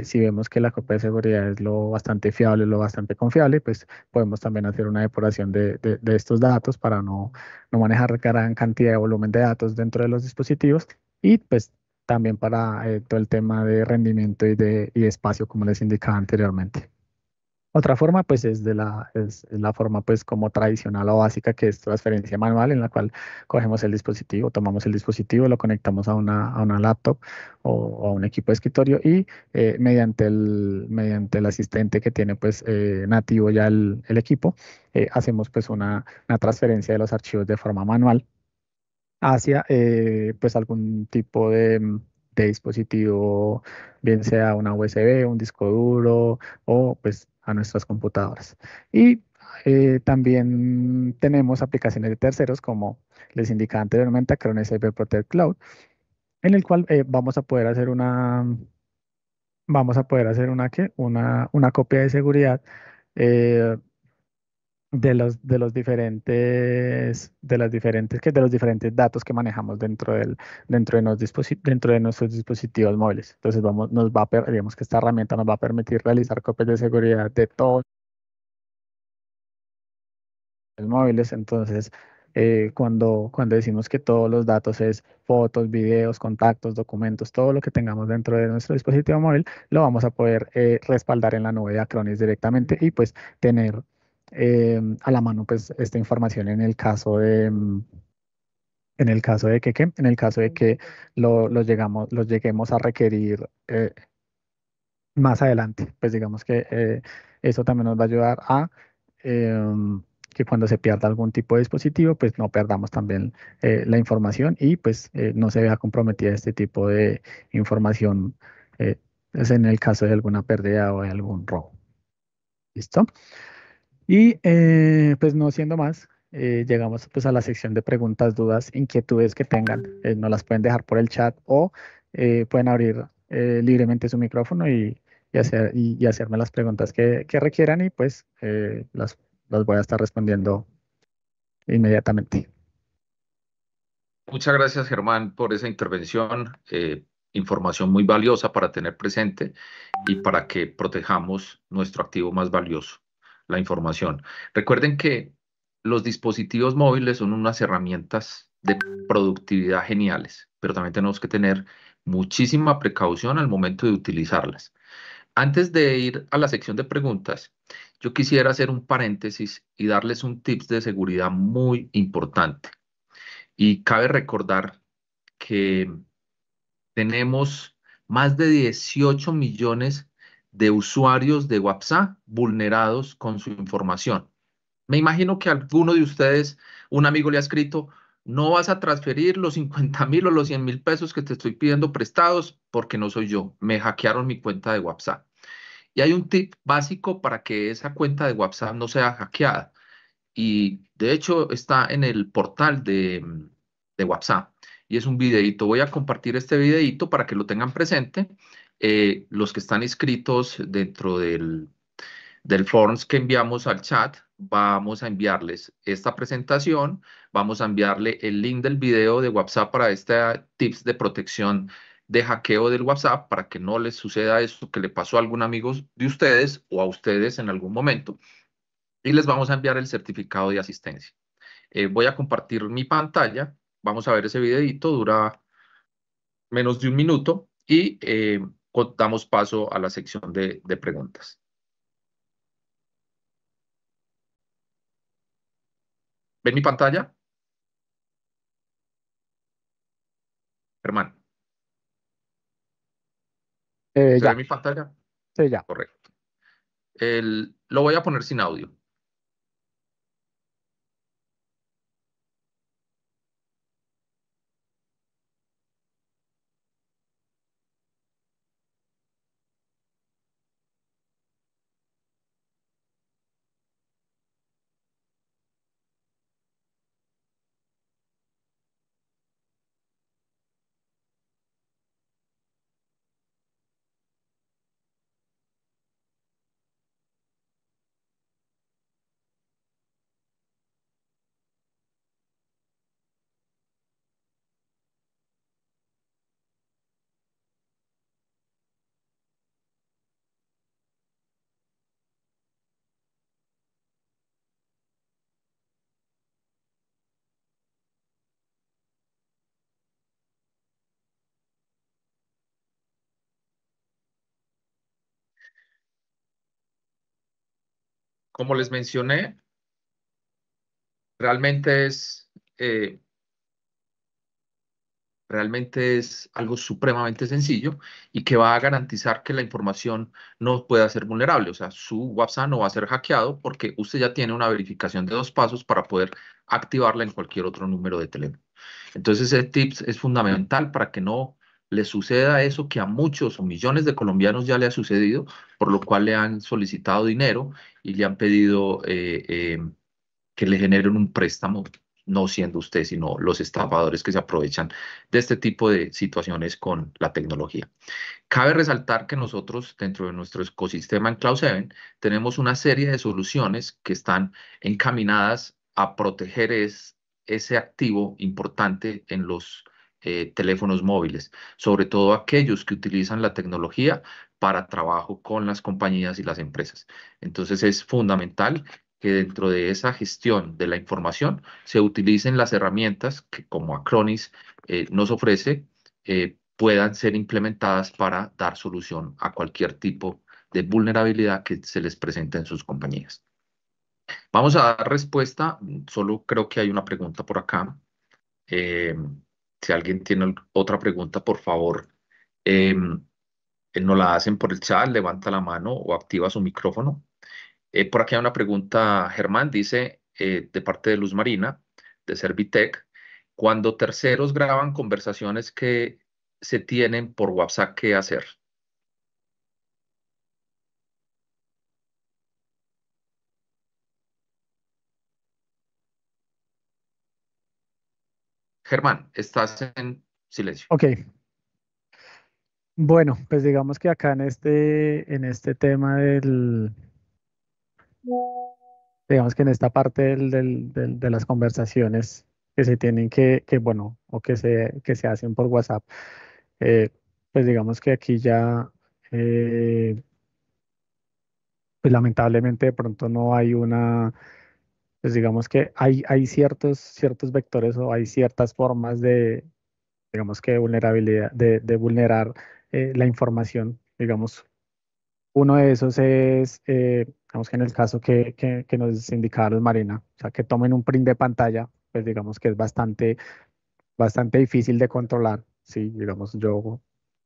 si vemos que la copia de seguridad es lo bastante fiable, lo bastante confiable, pues podemos también hacer una depuración de, de, estos datos para no, no manejar gran cantidad de volumen de datos dentro de los dispositivos y pues también para todo el tema de rendimiento y de, y espacio, como les indicaba anteriormente. Otra forma, pues, es de la, la forma, pues, como tradicional o básica, que es transferencia manual, en la cual cogemos el dispositivo, tomamos el dispositivo, lo conectamos a una, una laptop o a un equipo de escritorio y eh, mediante, el, mediante el asistente que tiene, pues, eh, nativo ya el, equipo, eh, hacemos, pues, una, transferencia de los archivos de forma manual hacia, pues, algún tipo de de dispositivo, bien sea una USB, un disco duro o pues a nuestras computadoras. Y eh, también tenemos aplicaciones de terceros, como les indicaba anteriormente, Acronis Protect Cloud, en el cual eh, vamos a poder hacer una vamos a poder hacer una, una, una copia de seguridad eh, de los, de los diferentes de las diferentes que de los diferentes datos que manejamos dentro del dentro de dentro de nuestros dispositivos móviles entonces vamos nos va a digamos que esta herramienta nos va a permitir realizar copias de seguridad de todos los móviles entonces eh, cuando, cuando decimos que todos los datos es fotos, videos, contactos, documentos, todo lo que tengamos dentro de nuestro dispositivo móvil, lo vamos a poder eh, respaldar en la nube de Acronis directamente y pues tener eh, a la mano pues esta información en el caso de mm, en el caso de que en el caso de que lo, llegamos los lleguemos a requerir eh, más adelante pues digamos que eh, eso también nos va a ayudar a em, que cuando se pierda algún tipo de dispositivo, pues no perdamos también la información y pues no se vea comprometida este tipo de información es pues, en el caso de alguna pérdida o de algún robo. ¿Listo? Y eh, pues no siendo más, eh, llegamos pues a la sección de preguntas, dudas, inquietudes que tengan. No eh, nos las pueden dejar por el chat o pueden abrir libremente su micrófono y, hacer, y, hacerme las preguntas que, que requieran y pues las, las voy a estar respondiendo inmediatamente. Muchas gracias Germán por esa intervención información muy valiosa para tener presente y para que protejamos nuestro activo más valioso la información. Recuerden que los dispositivos móviles son unas herramientas de productividad geniales, pero también tenemos que tener muchísima precaución al momento de utilizarlas. Antes de ir a la sección de preguntas, yo quisiera hacer un paréntesis y darles un tips de seguridad muy importante. Y cabe recordar que tenemos más de 18 millones de usuarios de WhatsApp vulnerados con su información. Me imagino que alguno de ustedes, un amigo le ha escrito, no vas a transferir los 50 mil o los 100 mil pesos que te estoy pidiendo prestados porque no soy yo, me hackearon mi cuenta de WhatsApp. Y hay un tip básico para que esa cuenta de WhatsApp no sea hackeada. Y de hecho está en el portal de, WhatsApp y es un videito. Voy a compartir este videito para que lo tengan presente eh, los que están inscritos dentro del, del forms que enviamos al chat, vamos a enviarles esta presentación, vamos a enviarle el link del video de WhatsApp para este tips de protección de hackeo del WhatsApp para que no les suceda esto que le pasó a algún amigo de ustedes o a ustedes en algún momento. Y les vamos a enviar el certificado de asistencia. Eh, voy a compartir mi pantalla. Vamos a ver ese videito, dura menos de un minuto y eh, damos paso a la sección de, preguntas. ¿Ven mi pantalla? Hermano. Eh, ve mi pantalla? Sí, ya. Correcto. El, lo voy a poner sin audio. como les mencioné, realmente es, eh, realmente es algo supremamente sencillo y que va a garantizar que la información no pueda ser vulnerable. O sea, su WhatsApp no va a ser hackeado porque usted ya tiene una verificación de dos pasos para poder activarla en cualquier otro número de teléfono. Entonces, ese tips es fundamental para que no le suceda eso que a muchos o millones de colombianos ya le ha sucedido, por lo cual le han solicitado dinero y le han pedido eh, eh, que le generen un préstamo, no siendo usted, sino los estafadores que se aprovechan de este tipo de situaciones con la tecnología. Cabe resaltar que nosotros, dentro de nuestro ecosistema en Cloud7, tenemos una serie de soluciones que están encaminadas a proteger ese activo importante en los eh, teléfonos móviles, sobre todo aquellos que utilizan la tecnología para trabajo con las compañías y las empresas. Entonces es fundamental que dentro de esa gestión de la información se utilicen las herramientas que como Acronis eh, nos ofrece, eh, puedan ser implementadas para dar solución a cualquier tipo de vulnerabilidad que se les presente en sus compañías. Vamos a dar respuesta, solo creo que hay una pregunta por acá si alguien tiene otra pregunta, por favor, no em, eh, nos la hacen por el chat, levanta la mano o activa su micrófono. Eh, por aquí hay una pregunta, Germán, dice, eh, de parte de Luz Marina, de Servitec, cuando terceros graban conversaciones que se tienen por WhatsApp, ¿qué hacer? Germán, estás en silencio. Ok. Bueno, pues digamos que acá en este, en este tema del, digamos que en esta parte de las conversaciones que se tienen que, bueno, o que se, que se hacen por WhatsApp, eh, pues digamos que aquí ya, eh, pues lamentablemente de pronto no hay una pues digamos que hay, hay ciertos, ciertos vectores o hay ciertas formas de, digamos que vulnerabilidad, de, de vulnerar eh, la información, digamos. Uno de esos es, eh, digamos que en el caso que, que, nos indicaron Marina, o sea, que tomen un print de pantalla, pues digamos que es bastante, bastante difícil de controlar, ¿sí? Digamos, yo,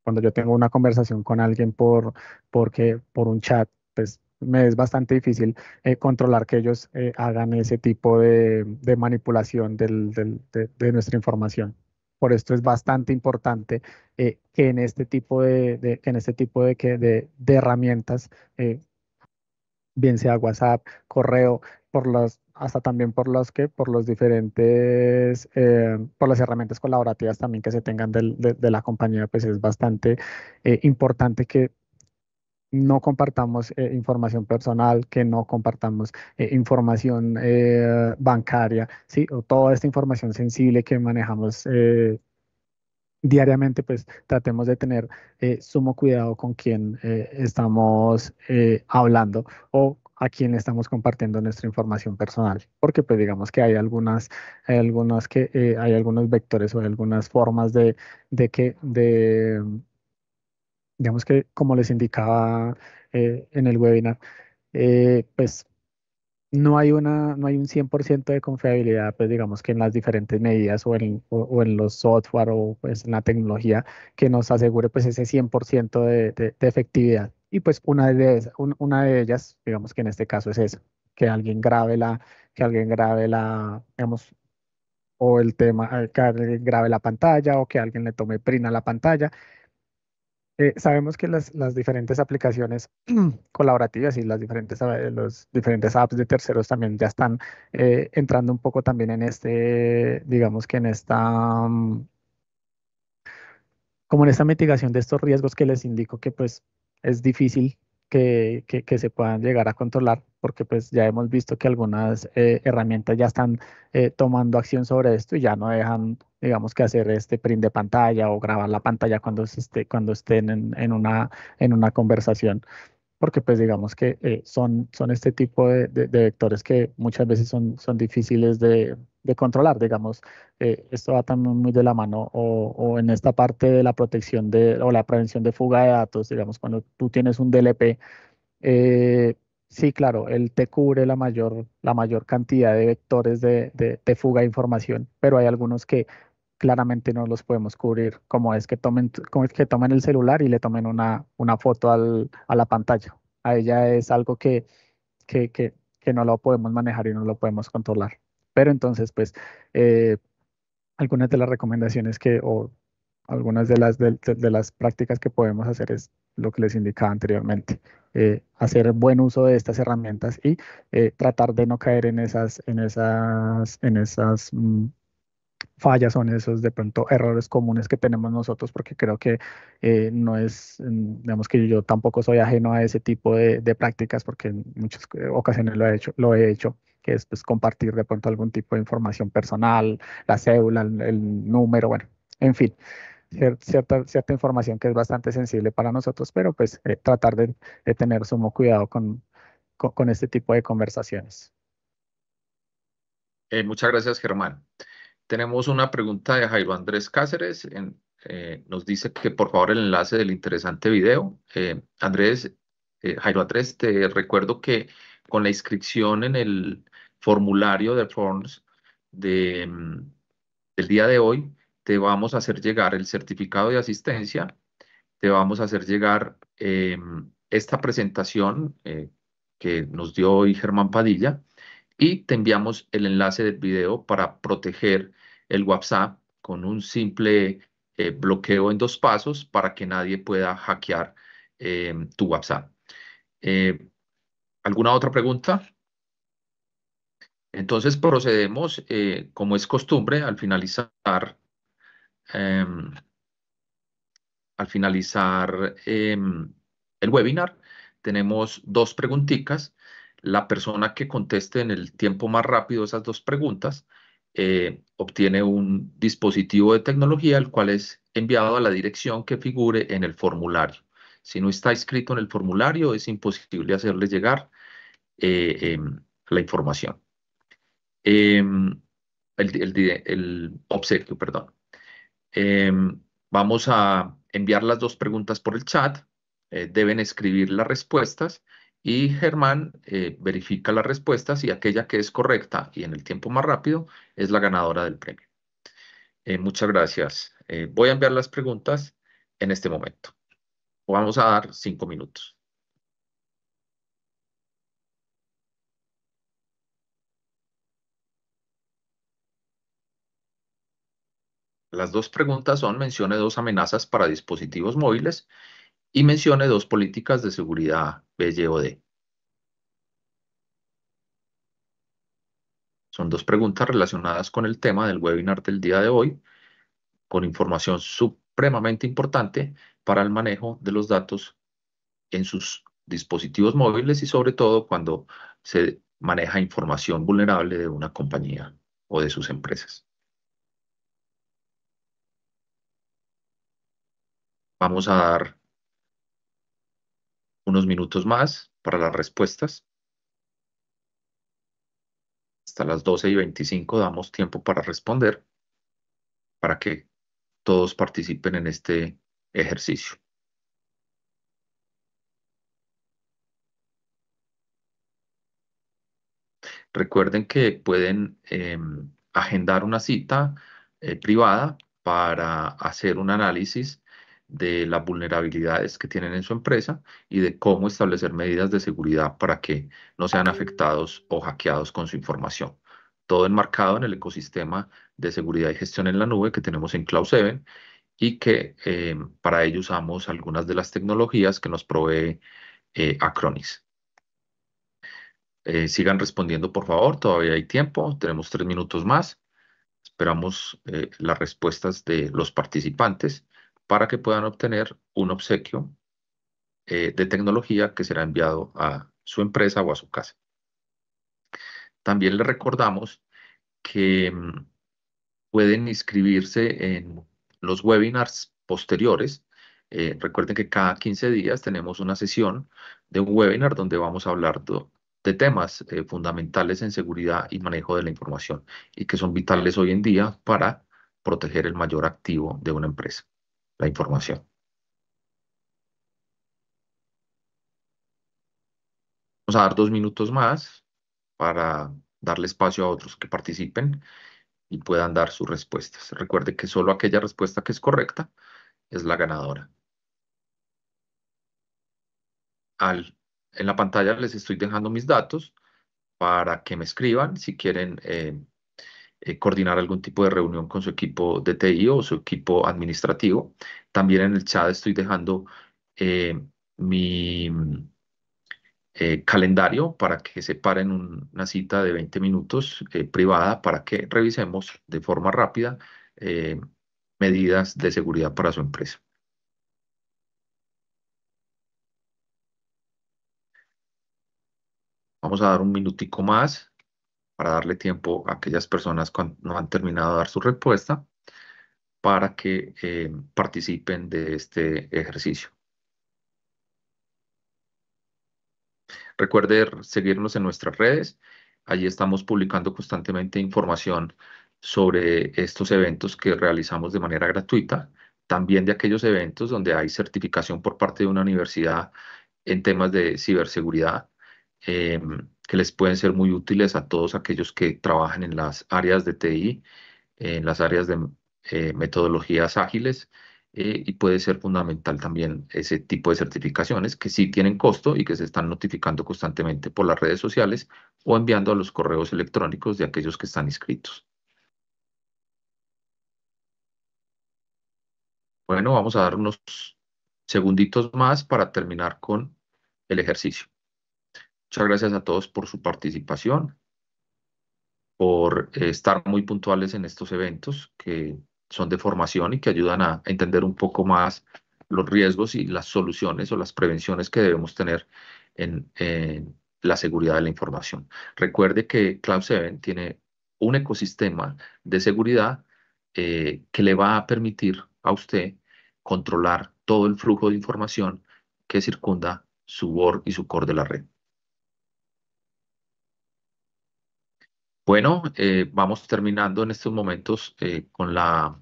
cuando yo tengo una conversación con alguien por, porque, por un chat, pues me es bastante difícil eh, controlar que ellos eh, hagan ese tipo de, manipulación del, de, nuestra información. Por esto es bastante importante eh, que en este tipo de, en este tipo de, herramientas, bien sea WhatsApp, correo, hasta también por los que, por los diferentes, por las herramientas colaborativas también que se tengan de, la compañía, pues es bastante importante que no compartamos eh, información personal, que no compartamos eh, información eh, bancaria, ¿sí? o toda esta información sensible que manejamos diariamente, pues tratemos de tener sumo cuidado con quién estamos hablando o a quién estamos compartiendo nuestra información personal, porque pues digamos que hay algunas, algunas que hay algunos vectores o algunas formas de, de que de digamos que como les indicaba eh, en el webinar, eh, pues no hay, una, no hay un 100% de confiabilidad, pues digamos que en las diferentes medidas o en, o, en, los software o pues en la tecnología que nos asegure pues ese 100% de, efectividad. Y pues una de, una de ellas, digamos que en este caso es esa, que alguien grabe la, que alguien grabe la, digamos, o el tema, que alguien grabe la pantalla o que alguien le tome print a la pantalla eh, sabemos que las, diferentes aplicaciones [CLEARS THROAT] colaborativas y las eh, diferentes, apps de terceros también ya están eh, entrando un poco también en este, digamos que en esta, mm, como en esta mitigación de estos riesgos que les indico que pues es difícil que, que, se puedan llegar a controlar, porque pues ya hemos visto que algunas eh, herramientas ya están eh, tomando acción sobre esto y ya no dejan, digamos, que hacer este print de pantalla o grabar la pantalla cuando, cuando estén en, en, una, en una conversación porque pues digamos que eh, son, son este tipo de, de, vectores que muchas veces son, son difíciles de, de controlar, digamos. Eh, esto va también muy de la mano o, o, en esta parte de la protección de, o la prevención de fuga de datos, digamos, cuando tú tienes un DLP, eh, sí, claro, él te cubre la mayor, la mayor cantidad de vectores de, de, de fuga de información, pero hay algunos que claramente no los podemos cubrir, como es que tomen, como es que tomen el celular y le tomen una, una foto al, a la pantalla. A ella es algo que, no lo podemos manejar y no lo podemos controlar. Pero entonces, pues, eh, algunas de las recomendaciones que, o algunas de las, de, las prácticas que podemos hacer es lo que les indicaba anteriormente, eh, hacer buen uso de estas herramientas y eh, tratar de no caer en esas, en esas, en esas mm, fallas son esos de pronto errores comunes que tenemos nosotros, porque creo que eh, no es, mm, digamos que yo tampoco soy ajeno a ese tipo de, prácticas, porque en muchas ocasiones lo he hecho, lo he hecho que es pues, compartir de pronto algún tipo de información personal, la cédula, el, número, bueno, en fin. Cierta, información que es bastante sensible para nosotros, pero pues eh, tratar de, tener sumo cuidado con, con, este tipo de conversaciones. Eh, muchas gracias, Germán. Tenemos una pregunta de Jairo Andrés Cáceres. Eh, nos dice que por favor el enlace del interesante video. Eh, Andrés, eh, Jairo Andrés, te recuerdo que con la inscripción en el formulario de Forms de, mm, del día de hoy, te vamos a hacer llegar el certificado de asistencia, te vamos a hacer llegar esta presentación que nos dio hoy Germán Padilla y te enviamos el enlace del video para proteger el WhatsApp con un simple eh, bloqueo en dos pasos para que nadie pueda hackear eh, tu WhatsApp. Eh, ¿Alguna otra pregunta? Entonces procedemos, como es costumbre, al finalizar, em, al finalizar em, el webinar, tenemos dos preguntitas la persona que conteste en el tiempo más rápido esas dos preguntas eh, obtiene un dispositivo de tecnología, el cual es enviado a la dirección que figure en el formulario. Si no está escrito en el formulario, es imposible hacerle llegar eh, em, la información. Em, el, obsequio, perdón. Em, vamos a enviar las dos preguntas por el chat. Eh, deben escribir las respuestas y Germán eh, verifica las respuestas y aquella que es correcta y en el tiempo más rápido es la ganadora del premio. Eh, muchas gracias. Eh, voy a enviar las preguntas en este momento. Vamos a dar cinco minutos. Las dos preguntas son mencione dos amenazas para dispositivos móviles y mencione dos políticas de seguridad BYOD. Son dos preguntas relacionadas con el tema del webinar del día de hoy, con información supremamente importante para el manejo de los datos en sus dispositivos móviles y sobre todo cuando se maneja información vulnerable de una compañía o de sus empresas. Vamos a dar unos minutos más para las respuestas. Hasta las 12 y 25 damos tiempo para responder para que todos participen en este ejercicio. Recuerden que pueden em, agendar una cita eh, privada para hacer un análisis de las vulnerabilidades que tienen en su empresa y de cómo establecer medidas de seguridad para que no sean afectados o hackeados con su información. Todo enmarcado en el ecosistema de seguridad y gestión en la nube que tenemos en Cloud7 y que em, para ello usamos algunas de las tecnologías que nos provee eh, Acronis. Eh, sigan respondiendo, por favor, todavía hay tiempo, tenemos tres minutos más. Esperamos eh, las respuestas de los participantes para que puedan obtener un obsequio eh, de tecnología que será enviado a su empresa o a su casa. También les recordamos que mm, pueden inscribirse en los webinars posteriores. Eh, recuerden que cada 15 días tenemos una sesión de un webinar donde vamos a hablar de, temas eh, fundamentales en seguridad y manejo de la información y que son vitales hoy en día para proteger el mayor activo de una empresa la información. Vamos a dar dos minutos más para darle espacio a otros que participen y puedan dar sus respuestas. Recuerde que solo aquella respuesta que es correcta es la ganadora. en la pantalla les estoy dejando mis datos para que me escriban si quieren eh, eh, coordinar algún tipo de reunión con su equipo de TI o su equipo administrativo. También en el chat estoy dejando eh, mi mm, eh, calendario para que separen paren una cita de 20 minutos privada para que revisemos de forma rápida medidas de seguridad para su empresa. Vamos a dar un minutico más para darle tiempo a aquellas personas que no han terminado de dar su respuesta para que eh, participen de este ejercicio. Recuerde seguirnos en nuestras redes. Allí estamos publicando constantemente información sobre estos eventos que realizamos de manera gratuita, también de aquellos eventos donde hay certificación por parte de una universidad en temas de ciberseguridad. Em, que les pueden ser muy útiles a todos aquellos que trabajan en las áreas de TI, en las áreas de eh, metodologías ágiles eh, y puede ser fundamental también ese tipo de certificaciones que sí tienen costo y que se están notificando constantemente por las redes sociales o enviando a los correos electrónicos de aquellos que están inscritos. Bueno, vamos a dar unos segunditos más para terminar con el ejercicio. Muchas gracias a todos por su participación, por eh, estar muy puntuales en estos eventos que son de formación y que ayudan a entender un poco más los riesgos y las soluciones o las prevenciones que debemos tener en, la seguridad de la información. Recuerde que Cloud7 tiene un ecosistema de seguridad eh, que le va a permitir a usted controlar todo el flujo de información que circunda su word y su core de la red. Bueno, eh, vamos terminando en estos momentos eh, con, la,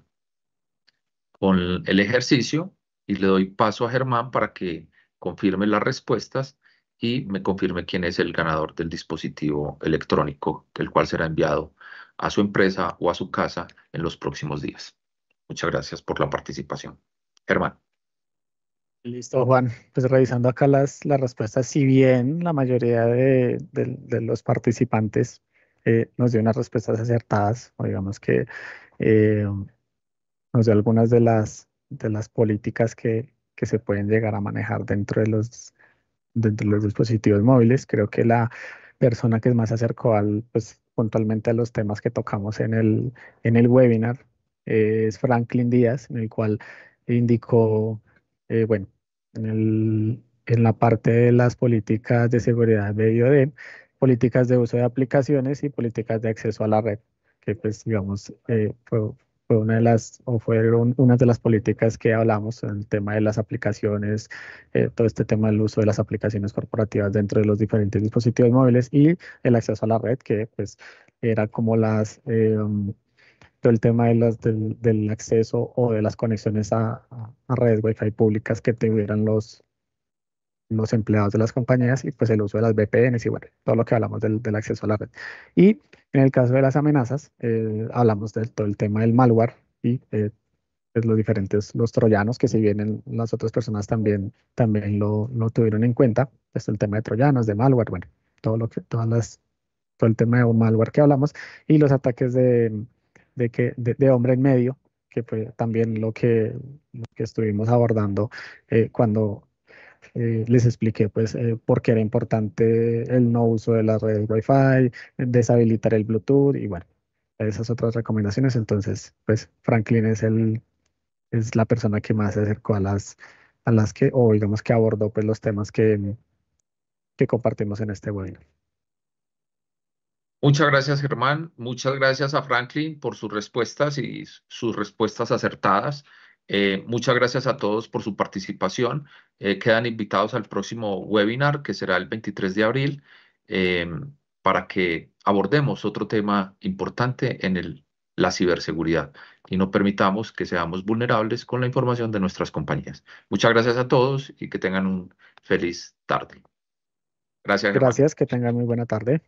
con el ejercicio y le doy paso a Germán para que confirme las respuestas y me confirme quién es el ganador del dispositivo electrónico, el cual será enviado a su empresa o a su casa en los próximos días. Muchas gracias por la participación. Germán. Listo, Juan. Pues revisando acá las, las respuestas, si bien la mayoría de los participantes eh, nos dio unas respuestas acertadas, o digamos que eh, nos dio algunas de las, de las políticas que, que se pueden llegar a manejar dentro de los, dentro de los dispositivos móviles. Creo que la persona que más se acercó al, pues, puntualmente a los temas que tocamos en el, en el webinar eh, es Franklin Díaz, en el cual indicó, bueno, en, el, en la parte de las políticas de seguridad de IOD, políticas de uso de aplicaciones y políticas de acceso a la red, que pues digamos eh, fue, una de las, o fueron una de las políticas que hablamos en el tema de las aplicaciones, eh, todo este tema del uso de las aplicaciones corporativas dentro de los diferentes dispositivos móviles y el acceso a la red, que pues era como las... Eh, mm, todo el tema de las, del, acceso o de las conexiones a, a redes Wi-Fi públicas que tuvieran los, los empleados de las compañías y pues el uso de las VPNs y bueno, todo lo que hablamos del, acceso a la red. Y en el caso de las amenazas, eh, hablamos de todo el tema del malware y eh, pues, los diferentes, los troyanos, que si bien las otras personas también, también lo, tuvieron en cuenta, esto pues, el tema de troyanos, de malware, bueno, todo lo que, todas las, todo el tema de malware que hablamos, y los ataques de, de, que, de, hombre en medio, que fue también lo que, que estuvimos abordando eh, cuando eh, les expliqué pues eh, por qué era importante el no uso de las redes Wi-Fi, deshabilitar el Bluetooth y bueno, esas otras recomendaciones. Entonces, pues Franklin es el es la persona que más se acercó a las a las que o digamos que abordó pues los temas que que compartimos en este webinar. Muchas gracias, Germán. Muchas gracias a Franklin por sus respuestas y sus respuestas acertadas. Eh, muchas gracias a todos por su participación. Eh, quedan invitados al próximo webinar que será el 23 de abril em, para que abordemos otro tema importante en el, la ciberseguridad y no permitamos que seamos vulnerables con la información de nuestras compañías. Muchas gracias a todos y que tengan un feliz tarde. Gracias. Gracias, que tengan muy buena tarde.